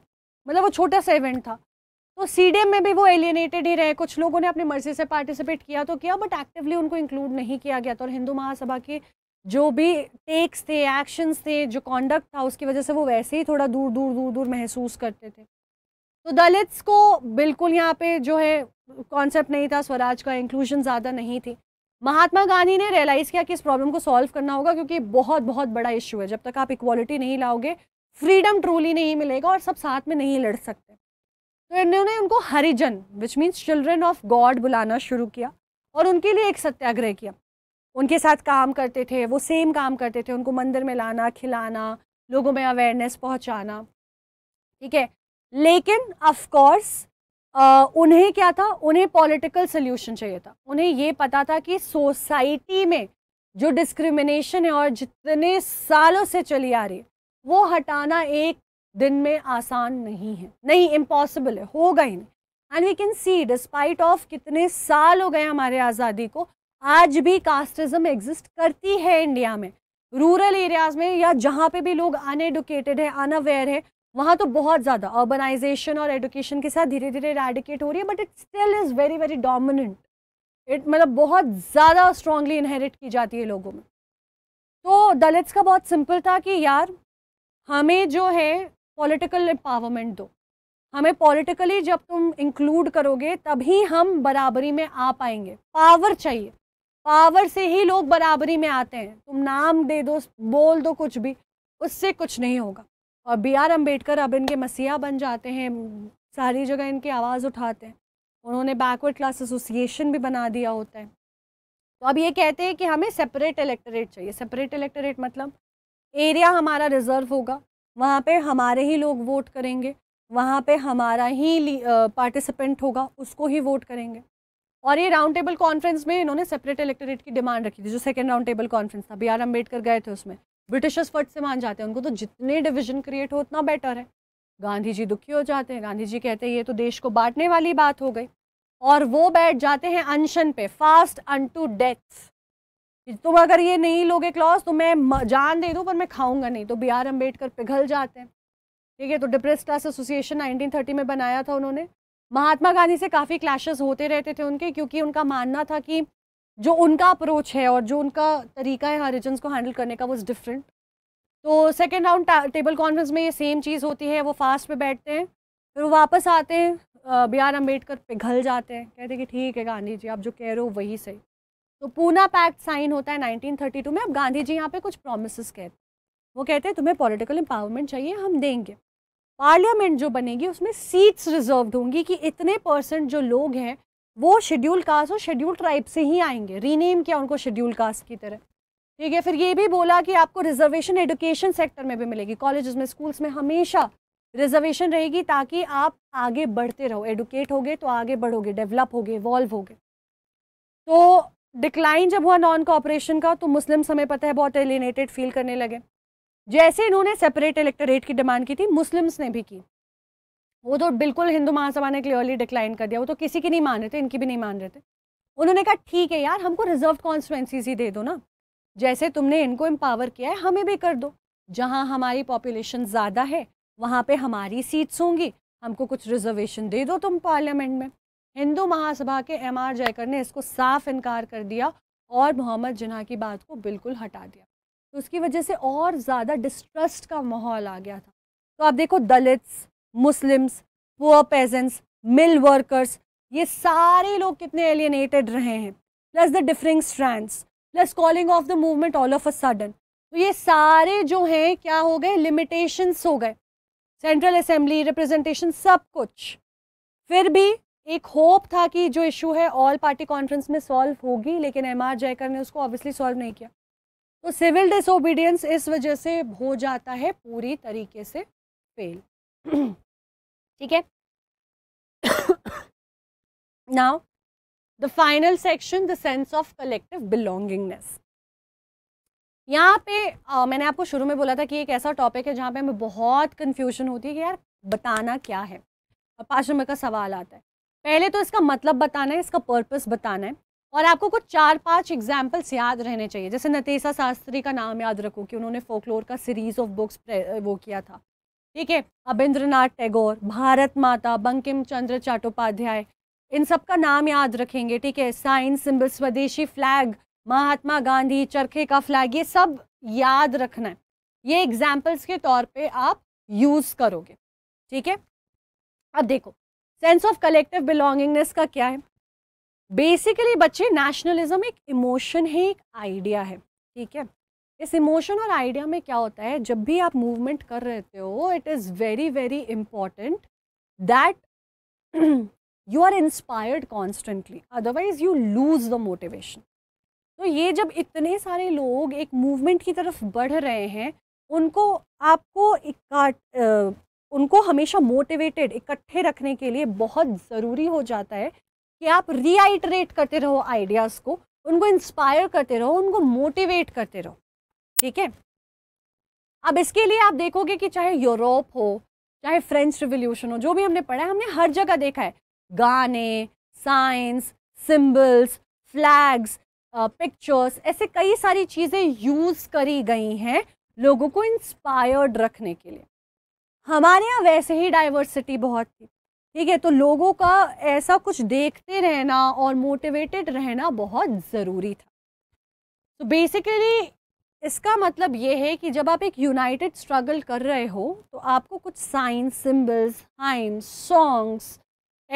Speaker 1: मतलब वो छोटा सा इवेंट था तो सी में भी वो एलिनेटेड ही रहे कुछ लोगों ने अपनी मर्जी से पार्टिसिपेट किया तो किया बट एक्टिवली उनको इंक्लूड नहीं किया गया था और हिंदू महासभा की जो भी टेक्स थे एक्शंस थे जो कॉन्डक्ट था उसकी वजह से वो वैसे ही थोड़ा दूर दूर दूर दूर महसूस करते थे तो दलित्स को बिल्कुल यहाँ पे जो है कॉन्सेप्ट नहीं था स्वराज का इंक्लूजन ज़्यादा नहीं थी महात्मा गांधी ने रियलाइज़ किया कि इस प्रॉब्लम को सॉल्व करना होगा क्योंकि बहुत बहुत बड़ा इश्यू है जब तक आप इक्वालिटी नहीं लाओगे फ्रीडम ट्रूली नहीं मिलेगा और सब साथ में नहीं लड़ सकते तो इन्होंने उनको Harijan which means children of God बुलाना शुरू किया और उनके लिए एक सत्याग्रह किया उनके साथ काम करते थे वो सेम काम करते थे उनको मंदिर में लाना खिलाना लोगों में अवेयरनेस पहुंचाना ठीक है लेकिन अफकोर्स उन्हें क्या था उन्हें पॉलिटिकल सोल्यूशन चाहिए था उन्हें ये पता था कि सोसाइटी में जो डिस्क्रिमिनेशन है और जितने सालों से चली आ रही वो हटाना एक दिन में आसान नहीं है नहीं इम्पॉसिबल है होगा ही नहीं and we can see despite of कितने साल हो गए हमारे आज़ादी को आज भी कास्टिज्म एग्जिस्ट करती है इंडिया में रूरल एरियाज में या जहाँ पे भी लोग अनएडुकेटेड है अनअवेयर है वहाँ तो बहुत ज़्यादा अर्बनाइजेशन और एडुकेशन के साथ धीरे धीरे रेडिकेट हो रही है but it still is very very dominant it मतलब बहुत ज़्यादा स्ट्रांगली इनहेरिट की जाती है लोगों में तो दलित्स का बहुत सिंपल था कि यार हमें जो है पॉलिटिकल एम्पावरमेंट दो हमें पॉलिटिकली जब तुम इंक्लूड करोगे तभी हम बराबरी में आ पाएंगे पावर चाहिए पावर से ही लोग बराबरी में आते हैं तुम नाम दे दो बोल दो कुछ भी उससे कुछ नहीं होगा और बी आर अम्बेडकर अब इनके मसीहा बन जाते हैं सारी जगह इनकी आवाज़ उठाते हैं उन्होंने बैकवर्ड क्लास एसोसिएशन भी बना दिया होता है तो अब ये कहते हैं कि हमें सेपरेट इलेक्टोरेट चाहिए सेपरेट इलेक्टोरेट मतलब एरिया हमारा रिजर्व होगा वहाँ पे हमारे ही लोग वोट करेंगे वहाँ पे हमारा ही पार्टिसिपेंट होगा उसको ही वोट करेंगे और ये राउंड टेबल कॉन्फ्रेंस में इन्होंने सेपरेट इलेक्टोरेट की डिमांड रखी थी जो सेकेंड राउंड टेबल कॉन्फ्रेंस था बी आर अम्बेडकर गए थे उसमें ब्रिटिशर्स फट से मान जाते हैं उनको तो जितने डिविजन क्रिएट हो उतना बेटर है गांधी जी दुखी हो जाते हैं गांधी जी कहते हैं ये तो देश को बांटने वाली बात हो गई और वो बैठ जाते हैं अनशन पे फास्ट अन टू डेथ तुम अगर ये नहीं लोगे क्लॉज तो मैं जान दे दूँ पर मैं खाऊंगा नहीं तो बी आर अम्बेडकर पिघल जाते हैं ठीक है तो डिप्रेस क्लास एसोसिएशन 1930 में बनाया था उन्होंने महात्मा गांधी से काफ़ी क्लैशेस होते रहते थे उनके क्योंकि उनका मानना था कि जो उनका अप्रोच है और जो उनका तरीका है हरिजन्स को हैंडल करने का वो डिफरेंट तो सेकेंड राउंड टेबल कॉन्फ्रेंस में ये सेम चीज़ होती है वो फास्ट पे बैठते हैं फिर वो वापस आते हैं बी आर अम्बेडकर पिघल जाते हैं कहते हैं कि ठीक है गांधी जी आप जो कह रहे हो वही सही तो पूना पैक्ट साइन होता है 1932 में अब गांधी जी यहाँ पे कुछ प्रोमिस कहते हैं वो कहते हैं तुम्हें पॉलिटिकल एम्पावरमेंट चाहिए हम देंगे पार्लियामेंट जो बनेगी उसमें सीट्स रिजर्व होंगी कि इतने परसेंट जो लोग हैं वो शेड्यूल कास्ट और शेड्यूल ट्राइब से ही आएंगे रीनेम किया उनको शेड्यूल कास्ट की तरह ठीक है फिर ये भी बोला कि आपको रिजर्वेशन एडुकेशन सेक्टर में भी मिलेगी कॉलेज में स्कूल्स में हमेशा रिजर्वेशन रहेगी ताकि आप आगे बढ़ते रहो एडुकेट होगे तो आगे बढ़ोगे डेवलप होगे इवॉल्व होगे तो डिक्लाइन जब हुआ नॉन कॉपरेशन का तो मुस्लिम हमें पता है बहुत एलिनेटेड फील करने लगे जैसे इन्होंने सेपरेट इलेक्टोरेट की डिमांड की थी मुस्लिम्स ने भी की वो तो बिल्कुल हिंदू महासभा ने क्लियरली डिक्लाइन कर दिया वो तो किसी की नहीं मान रहे थे इनकी भी नहीं मान रहे थे उन्होंने कहा ठीक है यार हमको रिजर्व कॉन्स्टिटेंसीज ही दे दो ना जैसे तुमने इनको एम्पावर किया है हमें भी कर दो जहाँ हमारी पॉपुलेशन ज़्यादा है वहाँ पर हमारी सीट्स होंगी हमको कुछ रिजर्वेशन दे दो तुम पार्लियामेंट में हिंदू महासभा के एम आर जयकर ने इसको साफ इनकार कर दिया और मोहम्मद जिन्हा की बात को बिल्कुल हटा दिया तो उसकी वजह से और ज़्यादा डिस्ट्रस्ट का माहौल आ गया था तो आप देखो Dalits Muslims poor peasants mill workers ये सारे लोग कितने एलियनेटेड रहे हैं plus the differing strands plus calling off the movement all of a sudden तो ये सारे जो हैं क्या हो गए लिमिटेशंस हो गए सेंट्रल असेंबली रिप्रेजेंटेशन सब कुछ फिर भी एक होप था कि जो इशू है ऑल पार्टी कॉन्फ्रेंस में सॉल्व होगी लेकिन एम आर जयकर ने उसको ऑब्वियसली सॉल्व नहीं किया तो सिविल डिसोबीडियंस इस वजह से हो जाता है पूरी तरीके से फेल ठीक है now the final section the sense of collective belongingness यहाँ पे आ, मैंने आपको शुरू में बोला था कि एक ऐसा टॉपिक है जहाँ पे हमें बहुत कंफ्यूजन होती है कि यार बताना क्या है पाँच नंबर का सवाल आता है पहले तो इसका मतलब बताना है इसका पर्पस बताना है और आपको कुछ चार पांच एग्जाम्पल्स याद रहने चाहिए जैसे नतीसा शास्त्री का नाम याद रखो कि उन्होंने फोकलोर का सीरीज ऑफ बुक्स वो किया था ठीक है अबेंद्रनाथ टैगोर भारत माता बंकिम चंद्र चट्टोपाध्याय इन सब का नाम याद रखेंगे ठीक है science symbol swadeshi flag Mahatma Gandhi चरखे का फ्लैग ये सब याद रखना है ये एग्जाम्पल्स के तौर पे आप यूज़ करोगे ठीक है अब देखो सेंस ऑफ कलेक्टिव बिलोंगिंगनेस का क्या है बेसिकली बच्चे नेशनलिज्म एक इमोशन है एक आइडिया है ठीक है इस इमोशन और आइडिया में क्या होता है जब भी आप मूवमेंट कर रहे हो it is very very important that you are inspired constantly otherwise you lose the motivation तो ये जब इतने सारे लोग एक मूवमेंट की तरफ बढ़ रहे हैं उनको आपको उनको हमेशा मोटिवेटेड इकट्ठे रखने के लिए बहुत ज़रूरी हो जाता है कि आप रीआइटरेट करते रहो आइडियाज़ को उनको इंस्पायर करते रहो उनको मोटिवेट करते रहो ठीक है अब इसके लिए आप देखोगे कि चाहे यूरोप हो चाहे फ्रेंच रिवोल्यूशन हो जो भी हमने पढ़ा है हमने हर जगह देखा है गाने साइंस सिंबल्स फ्लैग्स पिक्चर्स ऐसे कई सारी चीज़ें यूज़ करी गई हैं लोगों को इंस्पायर्ड रखने के लिए हमारे यहाँ वैसे ही डाइवर्सिटी बहुत थी ठीक है तो लोगों का ऐसा कुछ देखते रहना और मोटिवेटेड रहना बहुत ज़रूरी था तो बेसिकली इसका मतलब ये है कि जब आप एक यूनाइटेड स्ट्रगल कर रहे हो तो आपको कुछ साइंस सिम्बल्स हाइम सॉन्ग्स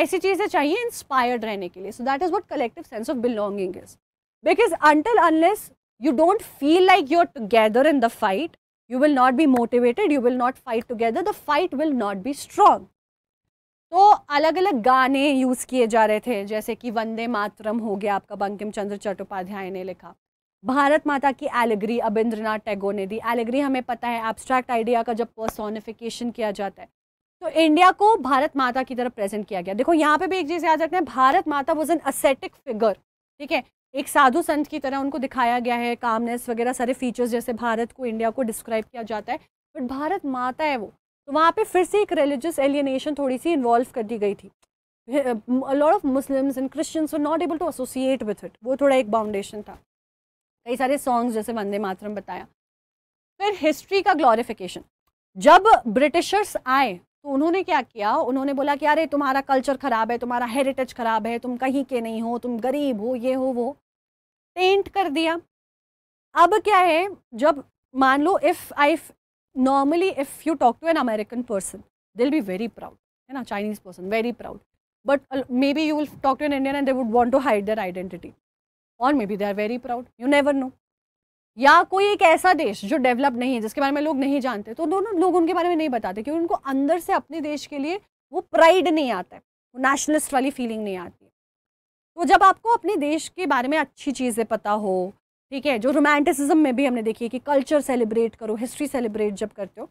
Speaker 1: ऐसी चीज़ें चाहिए इंस्पायर्ड रहने के लिए so that is what collective sense of belonging is because until unless you don't feel like your together in the fight you will not be motivated you will not fight together the fight will not be strong तो अलग अलग गाने use किए जा रहे थे जैसे कि वंदे मातरम हो गया आपका बंकिम चंद्र चट्टोपाध्याय ने लिखा भारत माता की एलेग्री अबिंद्रनाथ टैगोर ने दी एलेग्री हमें पता है एब्स्ट्रैक्ट आइडिया का जब पर्सोनिफिकेशन किया जाता है तो इंडिया को भारत माता की तरह प्रेजेंट किया गया देखो यहाँ पे भी एक चीज़ याद रखना है भारत माता वॉज एन असेटिक फिगर ठीक है एक साधु संत की तरह उनको दिखाया गया है कामनेस वगैरह सारे फीचर्स जैसे भारत को इंडिया को डिस्क्राइब किया जाता है बट भारत माता है वो तो वहाँ पे फिर से एक रिलीजियस एलियनेशन थोड़ी सी इन्वॉल्व कर दी गई थी lot of Muslims and Christians were not able to associate with it वो थोड़ा एक बाउंडेशन था कई सारे सॉन्ग्स जैसे वंदे मातरम बताया फिर हिस्ट्री का ग्लोरिफिकेशन जब ब्रिटिशर्स आए तो उन्होंने क्या किया उन्होंने बोला कि अरे तुम्हारा कल्चर ख़राब है तुम्हारा हेरिटेज ख़राब है तुम कहीं के नहीं हो तुम गरीब हो ये हो वो पेंट कर दिया अब क्या है जब मान लो if I normally if you talk to an American person, they'll be very proud, you know, Chinese person, very proud. But uh, maybe you will talk to an Indian and they would want to hide their identity. Or maybe they are very proud, you never know. या कोई एक ऐसा देश जो develop नहीं है जिसके बारे में लोग नहीं जानते तो दोनों लोग उनके बारे में नहीं बताते क्योंकि उनको अंदर से अपने देश के लिए वो प्राइड नहीं आता है वो नेशनलिस्ट वाली फीलिंग नहीं आती है तो जब आपको अपने देश के बारे में अच्छी चीज़ें पता हो ठीक है जो रोमांटिसिज्म में भी हमने देखी है कि कल्चर सेलिब्रेट करो हिस्ट्री सेलिब्रेट जब करते हो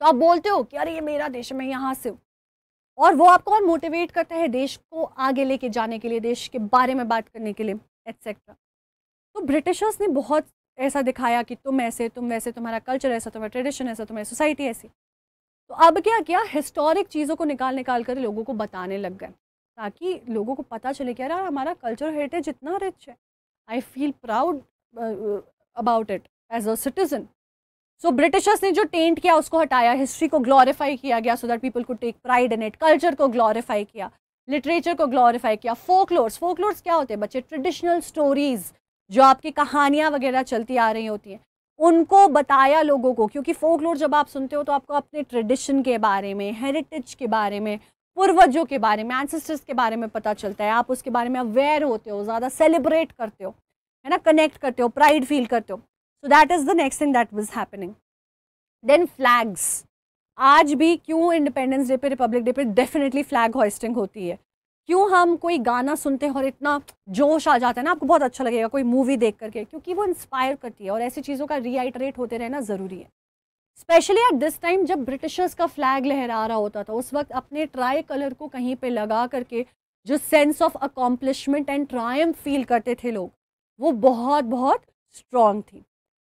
Speaker 1: तो आप बोलते हो कि अरे ये मेरा देश है मैं यहाँ से हूँ और वो आपको और मोटिवेट करता है देश को आगे लेके जाने के लिए देश के बारे में बात करने के लिए एट्सेट्रा तो ब्रिटिशर्स ने बहुत ऐसा दिखाया कि तुम ऐसे तुम वैसे तुम्हारा कल्चर ऐसा तुम्हारा ट्रेडिशन ऐसा तुम्हारी सोसाइटी ऐसी तो अब क्या किया हिस्टोरिक चीज़ों को निकाल निकाल कर लोगों को बताने लग गए ताकि लोगों को पता चले कि यार हमारा कल्चर हेरिटेज इतना रिच है I feel proud about it as a citizen so Britishers ने जो टेंट किया उसको हटाया हिस्ट्री को ग्लोरीफाई किया गया सो दैट पीपल को take pride in it culture को ग्लोरीफाई किया लिटरेचर को ग्लोरीफाई किया फोकलोर्स फोकलोर्स क्या होते हैं बच्चे ट्रेडिशनल स्टोरीज़ जो आपकी कहानियाँ वगैरह चलती आ रही होती हैं उनको बताया लोगों को क्योंकि फोकलोर जब आप सुनते हो तो आपको अपने ट्रेडिशन के बारे में हेरिटेज के बारे में पूर्वजों के बारे में एंसेस्टर्स के बारे में पता चलता है आप उसके बारे में अवेयर होते हो ज़्यादा सेलिब्रेट करते हो है ना कनेक्ट करते हो प्राइड फील करते हो so that is the next thing that was happening then flags आज भी क्यों इंडिपेंडेंस डे पे रिपब्लिक डे पे डेफिनेटली फ्लैग हॉस्टिंग होती है क्यों हम कोई गाना सुनते हैं और इतना जोश आ जाता है ना आपको बहुत अच्छा लगेगा कोई मूवी देख करके क्योंकि वो इंस्पायर करती है और ऐसी चीज़ों का रीआइटरेट होते रहना ज़रूरी है स्पेशली एट दिस टाइम जब ब्रिटिशर्स का फ्लैग लहरा रहा होता था उस वक्त अपने ट्राई कलर को कहीं पे लगा करके जो sense of accomplishment and triumph feel करते थे लोग वो बहुत बहुत स्ट्रॉन्ग थी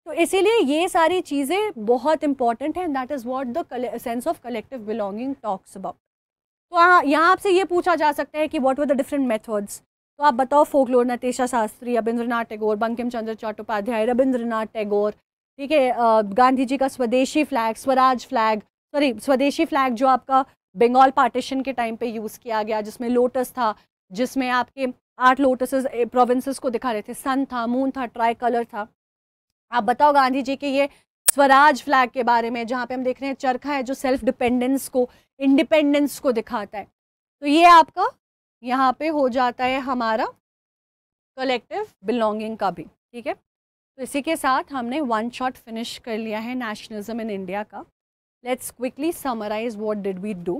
Speaker 1: तो इसीलिए ये सारी चीज़ें बहुत इंपॉर्टेंट हैं that is what the sense of collective belonging talks about तो यहाँ आपसे ये पूछा जा सकता है कि what were the different methods तो आप बताओ फोकलोर नतेशा शास्त्री रविंद्रनाथ टैगोर बंकिम चंद्र चट्टोपाध्याय रविंद्रनाथ टैगोर ठीक है गांधी जी का swadeshi flag swaraj flag sorry swadeshi flag जो आपका बंगाल पार्टीशन के टाइम पे यूज़ किया गया जिसमें लोटस था जिसमें आपके आठ लोटस प्रोविंसेस को दिखा रहे थे सन था मून था ट्राई कलर था आप बताओ गांधी जी के ये स्वराज फ्लैग के बारे में जहाँ पे हम देख रहे हैं चरखा है जो सेल्फ डिपेंडेंस को इंडिपेंडेंस को दिखाता है तो ये आपका यहाँ पे हो जाता है हमारा कलेक्टिव बिलोंगिंग का भी ठीक है तो इसी के साथ हमने वन शॉट फिनिश कर लिया है नेशनलिज्म इन इंडिया का let's quickly summarize what did we do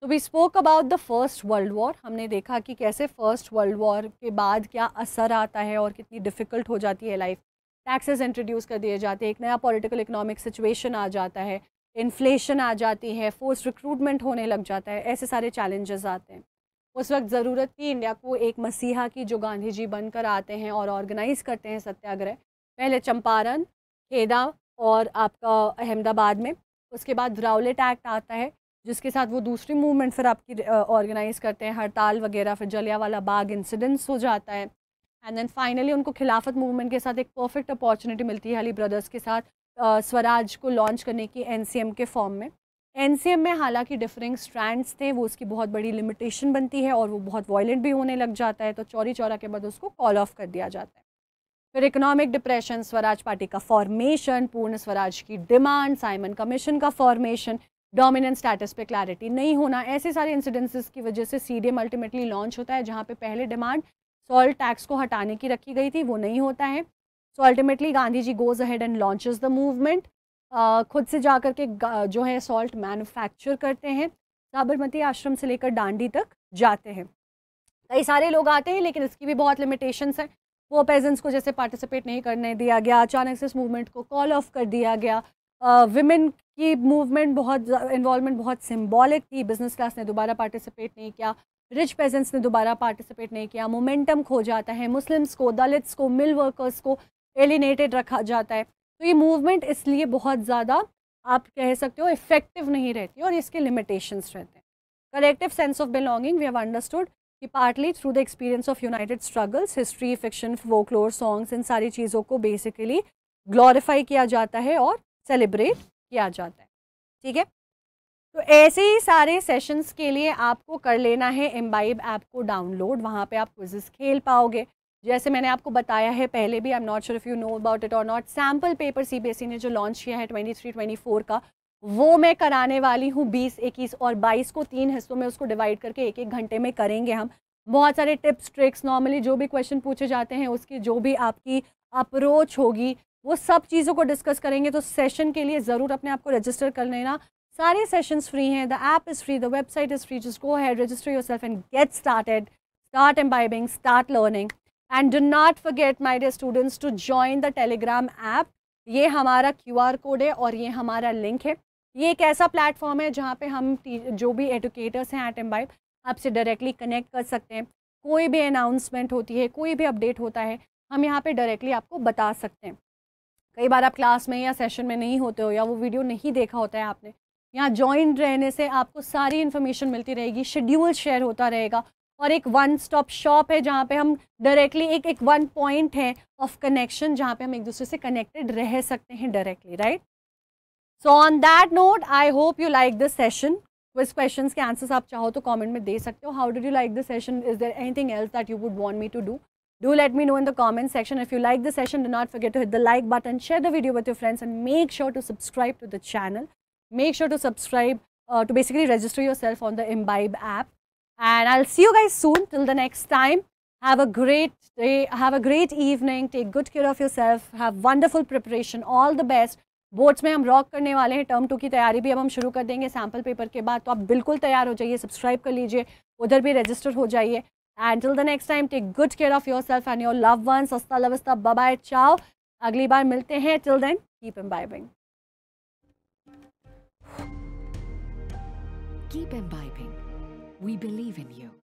Speaker 1: तो we spoke about the first world war हमने देखा कि कैसे फर्स्ट वर्ल्ड वॉर के बाद क्या असर आता है और कितनी डिफ़िकल्ट हो जाती है लाइफ टैक्सेस इंट्रोड्यूस कर दिए जाते हैं एक नया पॉलिटिकल इकोनॉमिक सिचुएशन आ जाता है इन्फ्लेशन आ जाती है फोर्स रिक्रूटमेंट होने लग जाता है ऐसे सारे चैलेंजेस आते हैं उस वक्त ज़रूरत थी इंडिया को एक मसीहा की जो गांधी जी बनकर आते हैं और ऑर्गेनाइज़ करते हैं सत्याग्रह पहले चंपारण खेदा और आपका अहमदाबाद में उसके बाद राउलेट एक्ट आता है जिसके साथ वो दूसरी मूवमेंट फिर आपकी ऑर्गेनाइज करते हैं हड़ताल वगैरह फिर जलिया वाला बाग इंसिडेंट्स हो जाता है एंड देन फाइनली उनको खिलाफत मूवमेंट के साथ एक परफेक्ट अपॉर्चुनिटी मिलती है अली ब्रदर्स के साथ आ, स्वराज को लॉन्च करने की एन के फॉर्म में एन में हालांकि डिफरेंट स्ट्रैंड्स थे वो उसकी बहुत बड़ी लिमिटेशन बनती है और वो बहुत वायलेंट भी होने लग जाता है तो चौरी चौरा के बाद उसको कॉल ऑफ कर दिया जाता है फिर इकोनॉमिक डिप्रेशन स्वराज पार्टी का फॉर्मेशन पूर्ण स्वराज की डिमांड साइमन कमीशन का फॉर्मेशन डोमिनेंट स्टेटस पे क्लैरिटी नहीं होना ऐसे सारे इंसिडेंसेस की वजह से सीडीएम अल्टीमेटली लॉन्च होता है जहाँ पे पहले डिमांड सॉल्ट टैक्स को हटाने की रखी गई थी वो नहीं होता है so ultimately Gandhi ji goes ahead and launches the movement खुद से जा के जो है सॉल्ट मैनुफैक्चर करते हैं साबरमती आश्रम से लेकर डांडी तक जाते हैं कई सारे लोग आते हैं लेकिन इसकी भी बहुत लिमिटेशंस हैं वो पेजेंट्स को जैसे पार्टिसिपेट नहीं करने दिया गया अचानक से इस मूवमेंट को कॉल ऑफ कर दिया गया विमेन uh, की मूवमेंट बहुत इन्वॉलमेंट बहुत सिम्बॉलिक थी बिजनेस क्लास ने दोबारा पार्टिसिपेट नहीं किया रिच पेजेंट्स ने दोबारा पार्टिसिपेट नहीं किया मोमेंटम खो जाता है मुस्लिम्स को दलित्स को मिल वर्कर्स को एलिनेटेड रखा जाता है तो ये मूवमेंट इसलिए बहुत ज़्यादा आप कह सकते हो इफ़ेक्टिव नहीं रहती और इसके लिमिटेशंस रहते हैं collective sense of belonging we have understood कि partly through the experience of united struggles history fiction folklore songs इन सारी चीज़ों को बेसिकली ग्लोरीफाई किया जाता है और सेलिब्रेट किया जाता है ठीक है तो ऐसे ही सारे सेशंस के लिए आपको कर लेना है एम्बाइब ऐप को डाउनलोड वहाँ पे आप क्विजेस खेल पाओगे जैसे मैंने आपको बताया है पहले भी I am not sure if you know about it और नॉट सैम्पल पेपर सीबीएसई ने जो लॉन्च किया है 23-24 का वो मैं कराने वाली हूँ बीस इक्कीस और बाईस को तीन हिस्सों में उसको डिवाइड करके एक एक घंटे में करेंगे हम बहुत सारे टिप्स ट्रिक्स नॉर्मली जो भी क्वेश्चन पूछे जाते हैं उसकी जो भी आपकी अप्रोच होगी वो सब चीज़ों को डिस्कस करेंगे तो सेशन के लिए ज़रूर अपने आप को रजिस्टर कर लेना सारे सेशंस फ्री हैं the app is free the website is free just go ahead register yourself and get started start imbibing start learning and do not forget my day students to join the Telegram app ये हमारा Q R code है और ये हमारा link है ये एक ऐसा प्लेटफॉर्म है जहाँ पे हम जो भी एडुकेटर्स हैं एट एम्बाइब आपसे डायरेक्टली कनेक्ट कर सकते हैं कोई भी अनाउंसमेंट होती है कोई भी अपडेट होता है हम यहाँ पे डायरेक्टली आपको बता सकते हैं कई बार आप क्लास में या सेशन में नहीं होते हो या वो वीडियो नहीं देखा होता है आपने यहाँ ज्वाइन रहने से आपको सारी इन्फॉर्मेशन मिलती रहेगी शेड्यूल शेयर होता रहेगा और एक वन स्टॉप शॉप है जहाँ पे हम डायरेक्टली एक एक वन पॉइंट है ऑफ कनेक्शन जहाँ पे हम एक दूसरे से कनेक्टेड रह सकते हैं directly right so on that note I hope you like this session quiz question के आंसर्स आप चाहो तो कॉमेंट में दे सकते हो how did you like this session is there anything else that you would want me to do Do let me know in the comment section. If you liked the session, do not forget to hit the like button, share the video with your friends and make sure to subscribe to the channel. Make sure to subscribe uh, to basically register yourself on the Imbibe app. And I'll see you guys soon. Till the next time, have a great day, have a great evening, take good care of yourself, have wonderful preparation, all the best. Boards में हम rock करने वाले हैं term to की तैयारी भी अब हम शुरू कर देंगे सैम्पल पेपर के बाद तो आप बिल्कुल तैयार हो जाइए सब्सक्राइब कर लीजिए उधर भी रजिस्टर हो जाइए and till the next time take good care of yourself and your love one सस्ता लवस्ता बाय चाओ अगली बार मिलते हैं टिल देन कीप एम bye imbibing Keep imbibing. We believe in you.